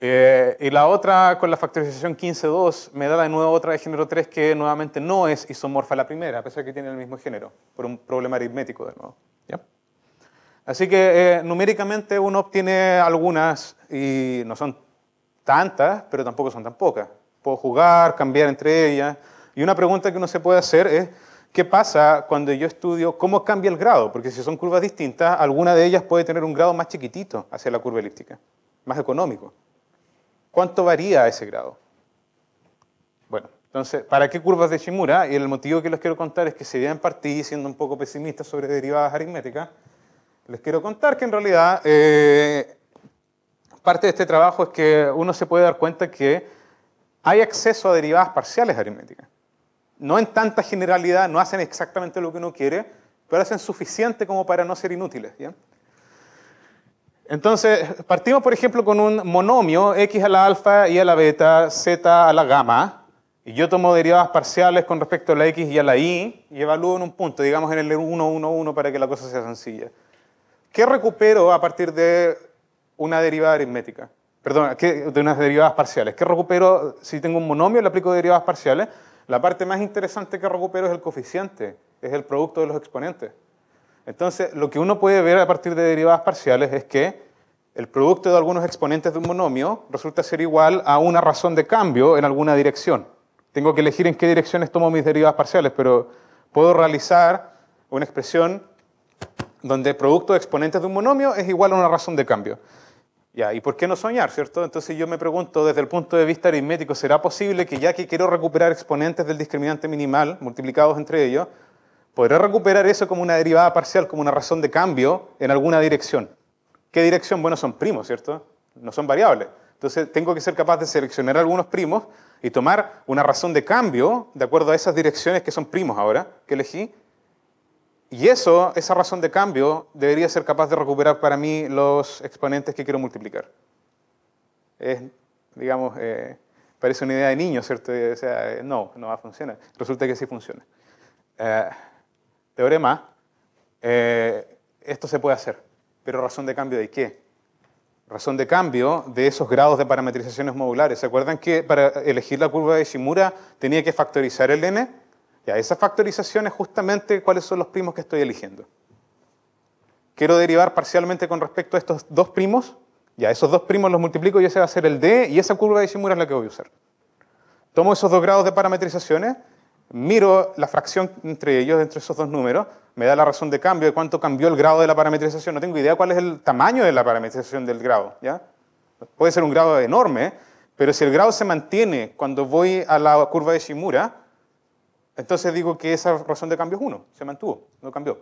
Eh, y la otra, con la factorización 15.2, me da de nuevo otra de género 3 que nuevamente no es isomorfa a la primera, a pesar de que tiene el mismo género, por un problema aritmético de nuevo. Así que eh, numéricamente uno obtiene algunas y no son tantas, pero tampoco son tan pocas. Puedo jugar, cambiar entre ellas. Y una pregunta que uno se puede hacer es, ¿qué pasa cuando yo estudio cómo cambia el grado? Porque si son curvas distintas, alguna de ellas puede tener un grado más chiquitito hacia la curva elíptica, más económico. ¿Cuánto varía ese grado? Bueno, entonces, ¿para qué curvas de Shimura? Y el motivo que les quiero contar es que si bien partí siendo un poco pesimista sobre derivadas aritméticas, les quiero contar que en realidad eh, parte de este trabajo es que uno se puede dar cuenta que hay acceso a derivadas parciales aritméticas. No en tanta generalidad, no hacen exactamente lo que uno quiere, pero hacen suficiente como para no ser inútiles. Entonces, partimos, por ejemplo, con un monomio, x a la alfa y a la beta, z a la gamma, y yo tomo derivadas parciales con respecto a la x y a la y, y evalúo en un punto, digamos en el 1, 1, 1, para que la cosa sea sencilla. ¿Qué recupero a partir de una derivada aritmética. Perdón, de unas derivadas parciales. ¿Qué recupero? Si tengo un monomio, le aplico derivadas parciales. La parte más interesante que recupero es el coeficiente, es el producto de los exponentes. Entonces, lo que uno puede ver a partir de derivadas parciales es que el producto de algunos exponentes de un monomio resulta ser igual a una razón de cambio en alguna dirección. Tengo que elegir en qué direcciones tomo mis derivadas parciales, pero puedo realizar una expresión donde el producto de exponentes de un monomio es igual a una razón de cambio. ¿y por qué no soñar, cierto? Entonces yo me pregunto, desde el punto de vista aritmético, ¿será posible que ya que quiero recuperar exponentes del discriminante minimal multiplicados entre ellos, podré recuperar eso como una derivada parcial, como una razón de cambio en alguna dirección? ¿Qué dirección? Bueno, son primos, ¿cierto? No son variables. Entonces tengo que ser capaz de seleccionar algunos primos y tomar una razón de cambio de acuerdo a esas direcciones que son primos ahora que elegí y eso, esa razón de cambio, debería ser capaz de recuperar para mí los exponentes que quiero multiplicar. Es, digamos, eh, parece una idea de niño, ¿cierto? no, no va a funcionar. Resulta que sí funciona. Eh, teorema, eh, esto se puede hacer, pero razón de cambio de qué? Razón de cambio de esos grados de parametrizaciones modulares. ¿Se acuerdan que para elegir la curva de Shimura tenía que factorizar el n? Ya, esa factorización es justamente cuáles son los primos que estoy eligiendo. Quiero derivar parcialmente con respecto a estos dos primos. Ya, esos dos primos los multiplico y ese va a ser el D y esa curva de Shimura es la que voy a usar. Tomo esos dos grados de parametrizaciones, miro la fracción entre ellos, entre esos dos números, me da la razón de cambio de cuánto cambió el grado de la parametrización. No tengo idea cuál es el tamaño de la parametrización del grado. ¿ya? Puede ser un grado enorme, pero si el grado se mantiene cuando voy a la curva de Shimura, entonces digo que esa razón de cambio es 1, se mantuvo, no cambió.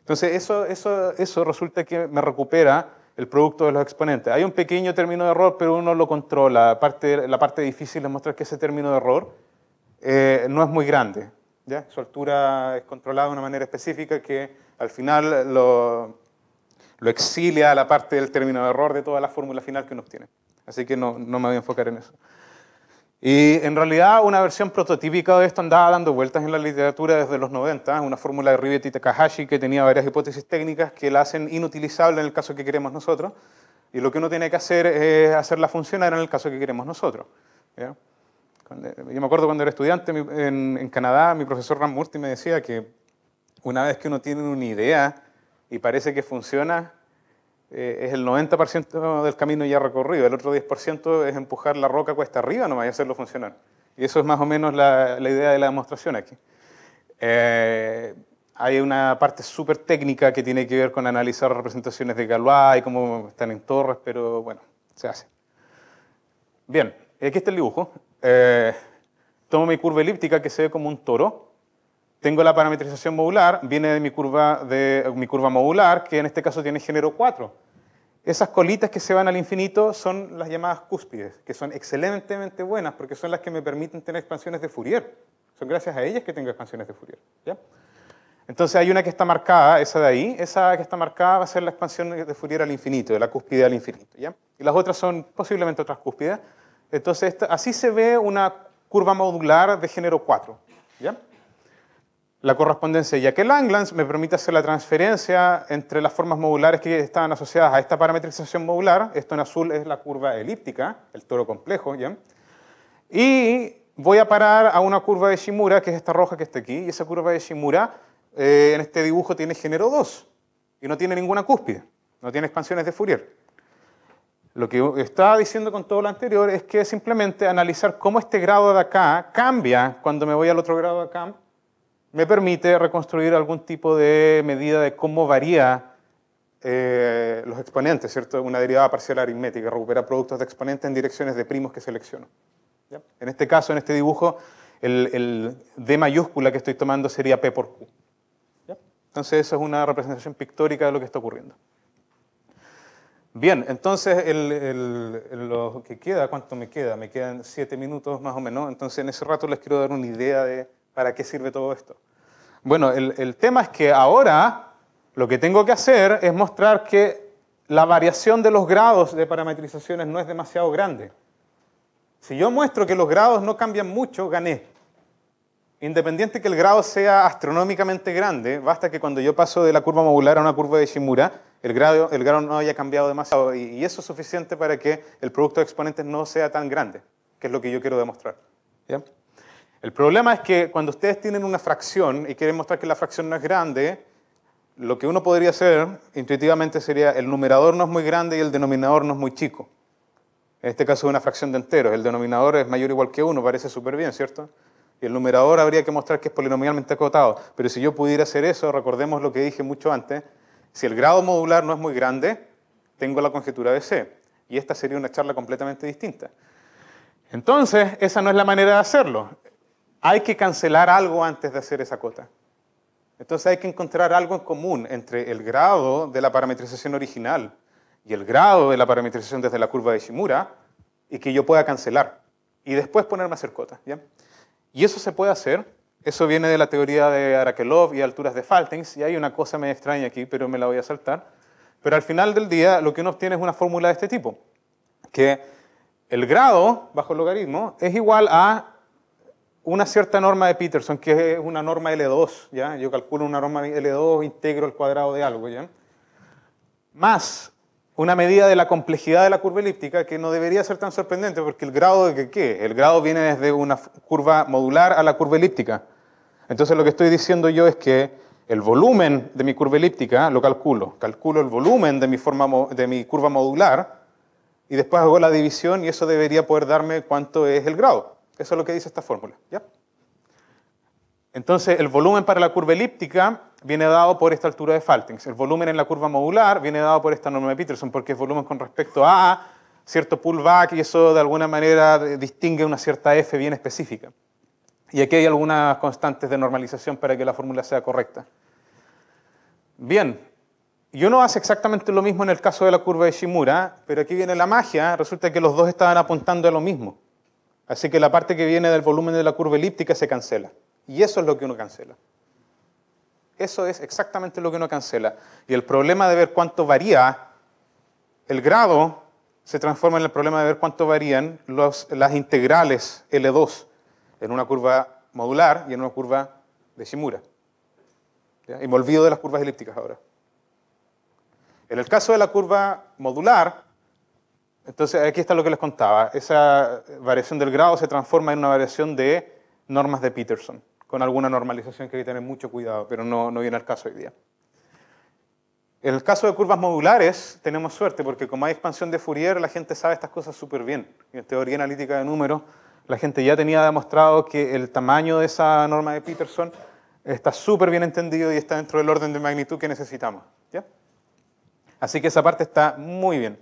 Entonces eso, eso, eso resulta que me recupera el producto de los exponentes. Hay un pequeño término de error, pero uno lo controla. La parte, la parte difícil es mostrar que ese término de error eh, no es muy grande. ¿ya? Su altura es controlada de una manera específica que al final lo, lo exilia a la parte del término de error de toda la fórmula final que uno obtiene. Así que no, no me voy a enfocar en eso. Y en realidad una versión prototípica de esto andaba dando vueltas en la literatura desde los 90, una fórmula de Rivet y Takahashi que tenía varias hipótesis técnicas que la hacen inutilizable en el caso que queremos nosotros, y lo que uno tiene que hacer es hacerla funcionar en el caso que queremos nosotros. Yo me acuerdo cuando era estudiante en, Canadá, mi profesor Ram Murti me decía que una vez que uno tiene una idea y parece que funciona, eh, es el 90% del camino ya recorrido, el otro 10% es empujar la roca cuesta arriba nomás a hacerlo funcionar. Y eso es más o menos la, idea de la demostración aquí. Eh, hay una parte súper técnica que tiene que ver con analizar representaciones de Galois y cómo están en torres, pero bueno, se hace. Bien, aquí está el dibujo. Eh, tomo mi curva elíptica que se ve como un toro. Tengo la parametrización modular, viene de mi curva, de, mi curva modular, que en este caso tiene género 4. Esas colitas que se van al infinito son las llamadas cúspides, que son excelentemente buenas porque son las que me permiten tener expansiones de Fourier. Son gracias a ellas que tengo expansiones de Fourier. Entonces hay una que está marcada, esa de ahí, esa que está marcada va a ser la expansión de Fourier al infinito, de la cúspide al infinito. Y las otras son posiblemente otras cúspides. Entonces así se ve una curva modular de género 4. ¿ya? la correspondencia de que langlands me permite hacer la transferencia entre las formas modulares que estaban asociadas a esta parametrización modular. Esto en azul es la curva elíptica, el toro complejo. ¿ya? Y voy a parar a una curva de Shimura, que es esta roja que está aquí. Y esa curva de Shimura eh, en este dibujo tiene género 2 y no tiene ninguna cúspide, no tiene expansiones de Fourier. Lo que estaba diciendo con todo lo anterior es que simplemente analizar cómo este grado de acá cambia cuando me voy al otro grado de acá me permite reconstruir algún tipo de medida de cómo varía eh, los exponentes, ¿cierto? Una derivada parcial aritmética, recupera productos de exponentes en direcciones de primos que selecciono. En este caso, en este dibujo, el, D mayúscula que estoy tomando sería P por Q. Entonces, eso es una representación pictórica de lo que está ocurriendo. Bien, entonces lo que queda, ¿cuánto me queda? Me quedan siete minutos más o menos. Entonces, en ese rato les quiero dar una idea de ¿Para qué sirve todo esto? Bueno, el, tema es que ahora lo que tengo que hacer es mostrar que la variación de los grados de parametrizaciones no es demasiado grande. Si yo muestro que los grados no cambian mucho, gané. Independiente que el grado sea astronómicamente grande, basta que cuando yo paso de la curva modular a una curva de Shimura, el grado, el grado no haya cambiado demasiado. Y, y, eso es suficiente para que el producto de exponentes no sea tan grande, que es lo que yo quiero demostrar. ¿Ya? El problema es que cuando ustedes tienen una fracción y quieren mostrar que la fracción no es grande, lo que uno podría hacer intuitivamente sería el numerador no es muy grande y el denominador no es muy chico. En este caso es una fracción de enteros. El denominador es mayor o igual que 1, parece súper bien, ¿cierto? Y el numerador habría que mostrar que es polinomialmente acotado. Pero si yo pudiera hacer eso, recordemos lo que dije mucho antes, si el grado modular no es muy grande, tengo la conjetura de C. Y esta sería una charla completamente distinta. Entonces, esa no es la manera de hacerlo hay que cancelar algo antes de hacer esa cota. Entonces hay que encontrar algo en común entre el grado de la parametrización original y el grado de la parametrización desde la curva de Shimura y que yo pueda cancelar y después ponerme a hacer cota. Y eso se puede hacer. Eso viene de la teoría de Arakelov y alturas de Faltings, y hay una cosa medio extraña aquí, pero me la voy a saltar. Pero al final del día lo que uno obtiene es una fórmula de este tipo, que el grado bajo el logaritmo es igual a una cierta norma de Peterson, que es una norma L2, ¿ya? yo calculo una norma L2, integro el cuadrado de algo, ¿ya? más una medida de la complejidad de la curva elíptica que no debería ser tan sorprendente porque el grado de qué, el grado viene desde una curva modular a la curva elíptica. Entonces lo que estoy diciendo yo es que el volumen de mi curva elíptica lo calculo, calculo el volumen de mi, forma, de mi curva modular y después hago la división y eso debería poder darme cuánto es el grado. Eso es lo que dice esta fórmula. Entonces, el volumen para la curva elíptica viene dado por esta altura de Faltings. El volumen en la curva modular viene dado por esta norma de Peterson, porque es volumen con respecto a cierto pullback y eso de alguna manera distingue una cierta F bien específica. Y aquí hay algunas constantes de normalización para que la fórmula sea correcta. Bien, y uno hace exactamente lo mismo en el caso de la curva de Shimura, pero aquí viene la magia, resulta que los dos estaban apuntando a lo mismo. Así que la parte que viene del volumen de la curva elíptica se cancela. Y eso es lo que uno cancela. Eso es exactamente lo que uno cancela. Y el problema de ver cuánto varía el grado se transforma en el problema de ver cuánto varían las integrales L2 en una curva modular y en una curva de Shimura. ¿Ya? Y me olvido de las curvas elípticas ahora. En el caso de la curva modular, entonces, aquí está lo que les contaba. Esa variación del grado se transforma en una variación de normas de Peterson, con alguna normalización que hay que tener mucho cuidado, pero no, no viene al caso hoy día. En el caso de curvas modulares, tenemos suerte, porque como hay expansión de Fourier, la gente sabe estas cosas súper bien. en teoría analítica de números, la gente ya tenía demostrado que el tamaño de esa norma de Peterson está súper bien entendido y está dentro del orden de magnitud que necesitamos. Así que esa parte está muy bien.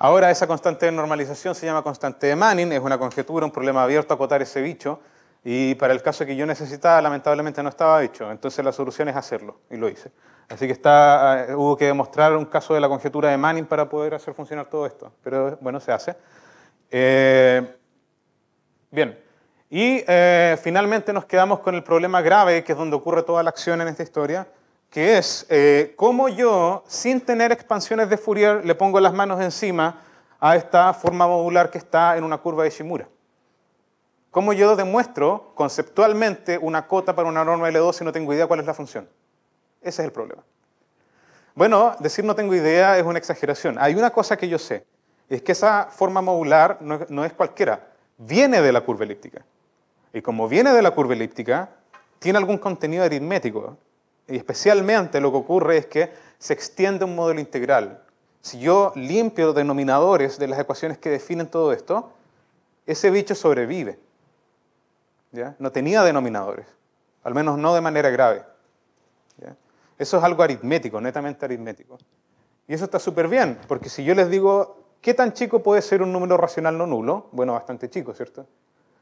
Ahora esa constante de normalización se llama constante de Manning, es una conjetura, un problema abierto a acotar ese bicho, y para el caso que yo necesitaba, lamentablemente no estaba hecho, entonces la solución es hacerlo, y lo hice. Así que eh, hubo que demostrar un caso de la conjetura de Manning para poder hacer funcionar todo esto, pero bueno, se hace. Eh, bien, y eh, finalmente nos quedamos con el problema grave, que es donde ocurre toda la acción en esta historia, que es eh, cómo yo, sin tener expansiones de Fourier, le pongo las manos encima a esta forma modular que está en una curva de Shimura. Cómo yo demuestro conceptualmente una cota para una norma L2 si no tengo idea cuál es la función. Ese es el problema. Bueno, decir no tengo idea es una exageración. Hay una cosa que yo sé, es que esa forma modular no es cualquiera, viene de la curva elíptica. Y como viene de la curva elíptica, tiene algún contenido aritmético y especialmente lo que ocurre es que se extiende un modelo integral. Si yo limpio los denominadores de las ecuaciones que definen todo esto, ese bicho sobrevive. No tenía denominadores, al menos no de manera grave. Eso es algo aritmético, netamente aritmético. Y eso está súper bien, porque si yo les digo, ¿qué tan chico puede ser un número racional no nulo? Bueno, bastante chico, ¿cierto?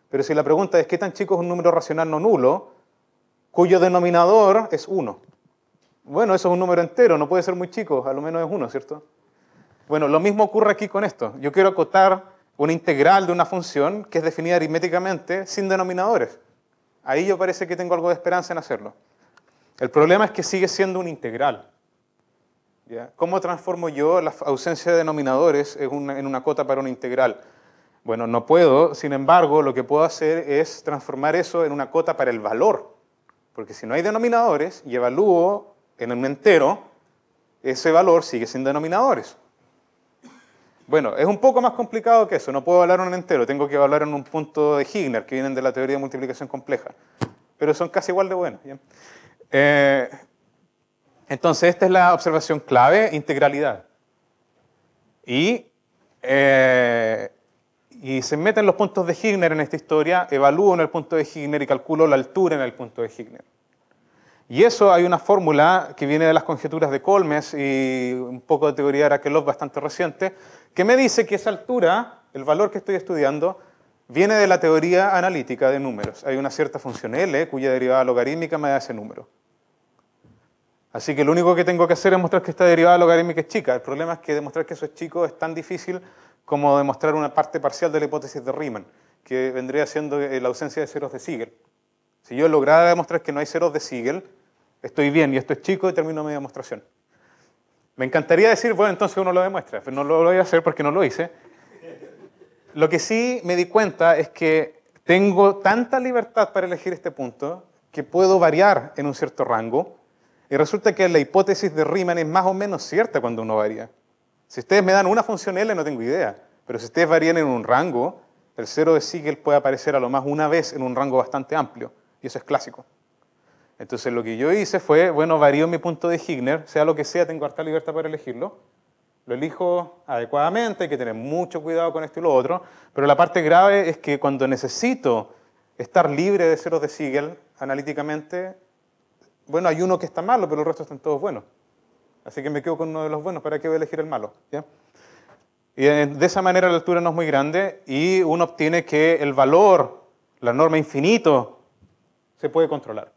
Pero si la pregunta es, ¿qué tan chico es un número racional no nulo? cuyo denominador es 1. Bueno, eso es un número entero, no puede ser muy chico, a lo menos es 1, ¿cierto? Bueno, lo mismo ocurre aquí con esto. Yo quiero acotar una integral de una función que es definida aritméticamente sin denominadores. Ahí yo parece que tengo algo de esperanza en hacerlo. El problema es que sigue siendo una integral. ¿Cómo transformo yo la ausencia de denominadores en en una cota para una integral? Bueno, no puedo, sin embargo, lo que puedo hacer es transformar eso en una cota para el valor porque si no hay denominadores y evalúo en un entero, ese valor sigue sin denominadores. Bueno, es un poco más complicado que eso. No puedo evaluar un entero, tengo que evaluar en un punto de Higner, que vienen de la teoría de multiplicación compleja. Pero son casi igual de buenos. Eh, entonces, esta es la observación clave, integralidad. Y eh, y se meten los puntos de Higner en esta historia, evalúo en el punto de Higner y calculo la altura en el punto de Higner. Y eso hay una fórmula que viene de las conjeturas de Colmes y un poco de teoría de Raquelov bastante reciente, que me dice que esa altura, el valor que estoy estudiando, viene de la teoría analítica de números. Hay una cierta función L cuya derivada logarítmica me da ese número. Así que lo único que tengo que hacer es mostrar que esta derivada logarítmica es chica. El problema es que demostrar que eso es chico es tan difícil como demostrar una parte parcial de la hipótesis de Riemann, que vendría siendo eh, la ausencia de ceros de Siegel. Si yo lograra demostrar que no hay ceros de Siegel, estoy bien y esto es chico y termino mi demostración. Me encantaría decir, bueno, entonces uno lo demuestra, pero no lo voy a hacer porque no lo hice. Lo que sí me di cuenta es que tengo tanta libertad para elegir este punto que puedo variar en un cierto rango y resulta que la hipótesis de Riemann es más o menos cierta cuando uno varía. Si ustedes me dan una función L, no tengo idea. Pero si ustedes varían en un rango, el cero de Siegel puede aparecer a lo más una vez en un rango bastante amplio. Y eso es clásico. Entonces lo que yo hice fue, bueno, varío mi punto de Higner, sea lo que sea, tengo harta libertad para elegirlo. Lo elijo adecuadamente, hay que tener mucho cuidado con esto y lo otro, pero la parte grave es que cuando necesito estar libre de ceros de Siegel analíticamente, bueno, hay uno que está malo, pero el resto están todos buenos. Así que me quedo con uno de los buenos, ¿para qué voy a elegir el malo? ¿Ya? Y eh, de esa manera la altura no es muy grande y uno obtiene que el valor, la norma infinito, se puede controlar.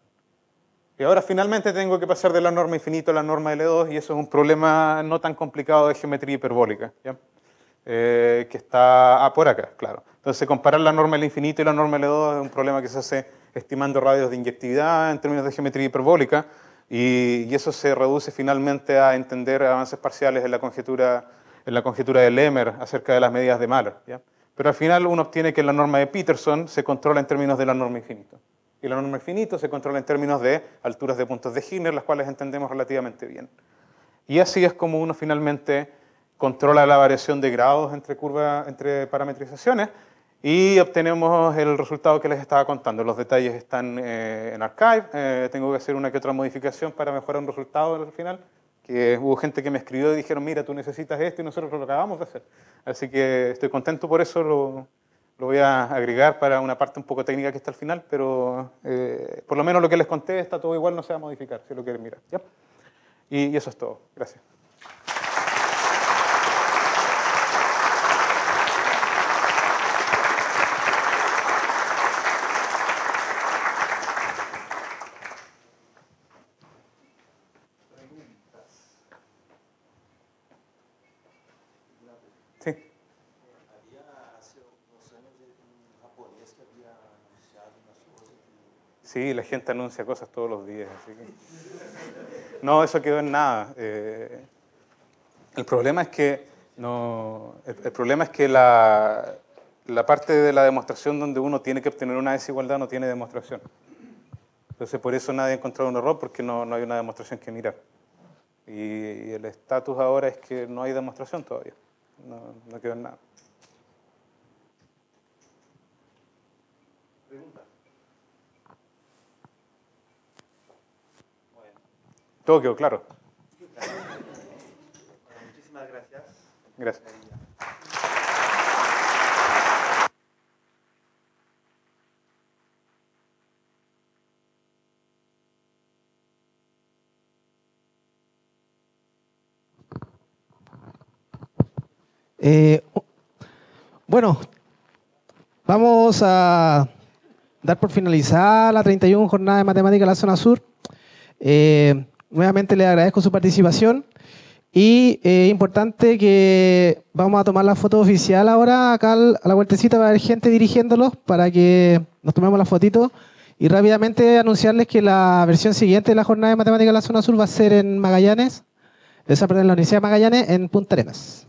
Y ahora finalmente tengo que pasar de la norma infinito a la norma L2 y eso es un problema no tan complicado de geometría hiperbólica, ¿ya? Eh, que está ah, por acá, claro. Entonces comparar la norma L infinito y la norma L2 es un problema que se hace estimando radios de inyectividad en términos de geometría hiperbólica, y, eso se reduce finalmente a entender avances parciales en la conjetura, de Lemmer acerca de las medidas de Mahler. Pero al final uno obtiene que la norma de Peterson se controla en términos de la norma infinita. Y la norma infinita se controla en términos de alturas de puntos de Hinner, las cuales entendemos relativamente bien. Y así es como uno finalmente controla la variación de grados entre, curva, entre parametrizaciones, y obtenemos el resultado que les estaba contando. Los detalles están eh, en archive, eh, tengo que hacer una que otra modificación para mejorar un resultado al final, que hubo gente que me escribió y dijeron, mira, tú necesitas esto y nosotros lo acabamos de hacer. Así que estoy contento por eso, lo, lo voy a agregar para una parte un poco técnica que está al final, pero eh, por lo menos lo que les conté está todo igual, no se va a modificar, si lo quieren mirar. y eso es todo, gracias. Sí, la gente anuncia cosas todos los días. No, eso quedó en nada. Eh, el problema es que, no, el, problema es que la, parte de la demostración donde uno tiene que obtener una desigualdad no tiene demostración. Entonces, por eso nadie ha encontrado un error, porque no, hay una demostración que mirar. Y, el estatus ahora es que no hay demostración todavía. No, no quedó en nada. Todo claro. Bueno, muchísimas gracias. Gracias. Eh, bueno, vamos a dar por finalizada la 31 jornada de matemática de la zona sur. Eh, nuevamente les agradezco su participación. Y es eh, importante que vamos a tomar la foto oficial ahora, acá a la vueltecita va a haber gente dirigiéndolos para que nos tomemos la fotito. Y rápidamente anunciarles que la versión siguiente de la jornada de matemáticas de la zona sur va a ser en Magallanes, de la Universidad de Magallanes, en Punta Arenas.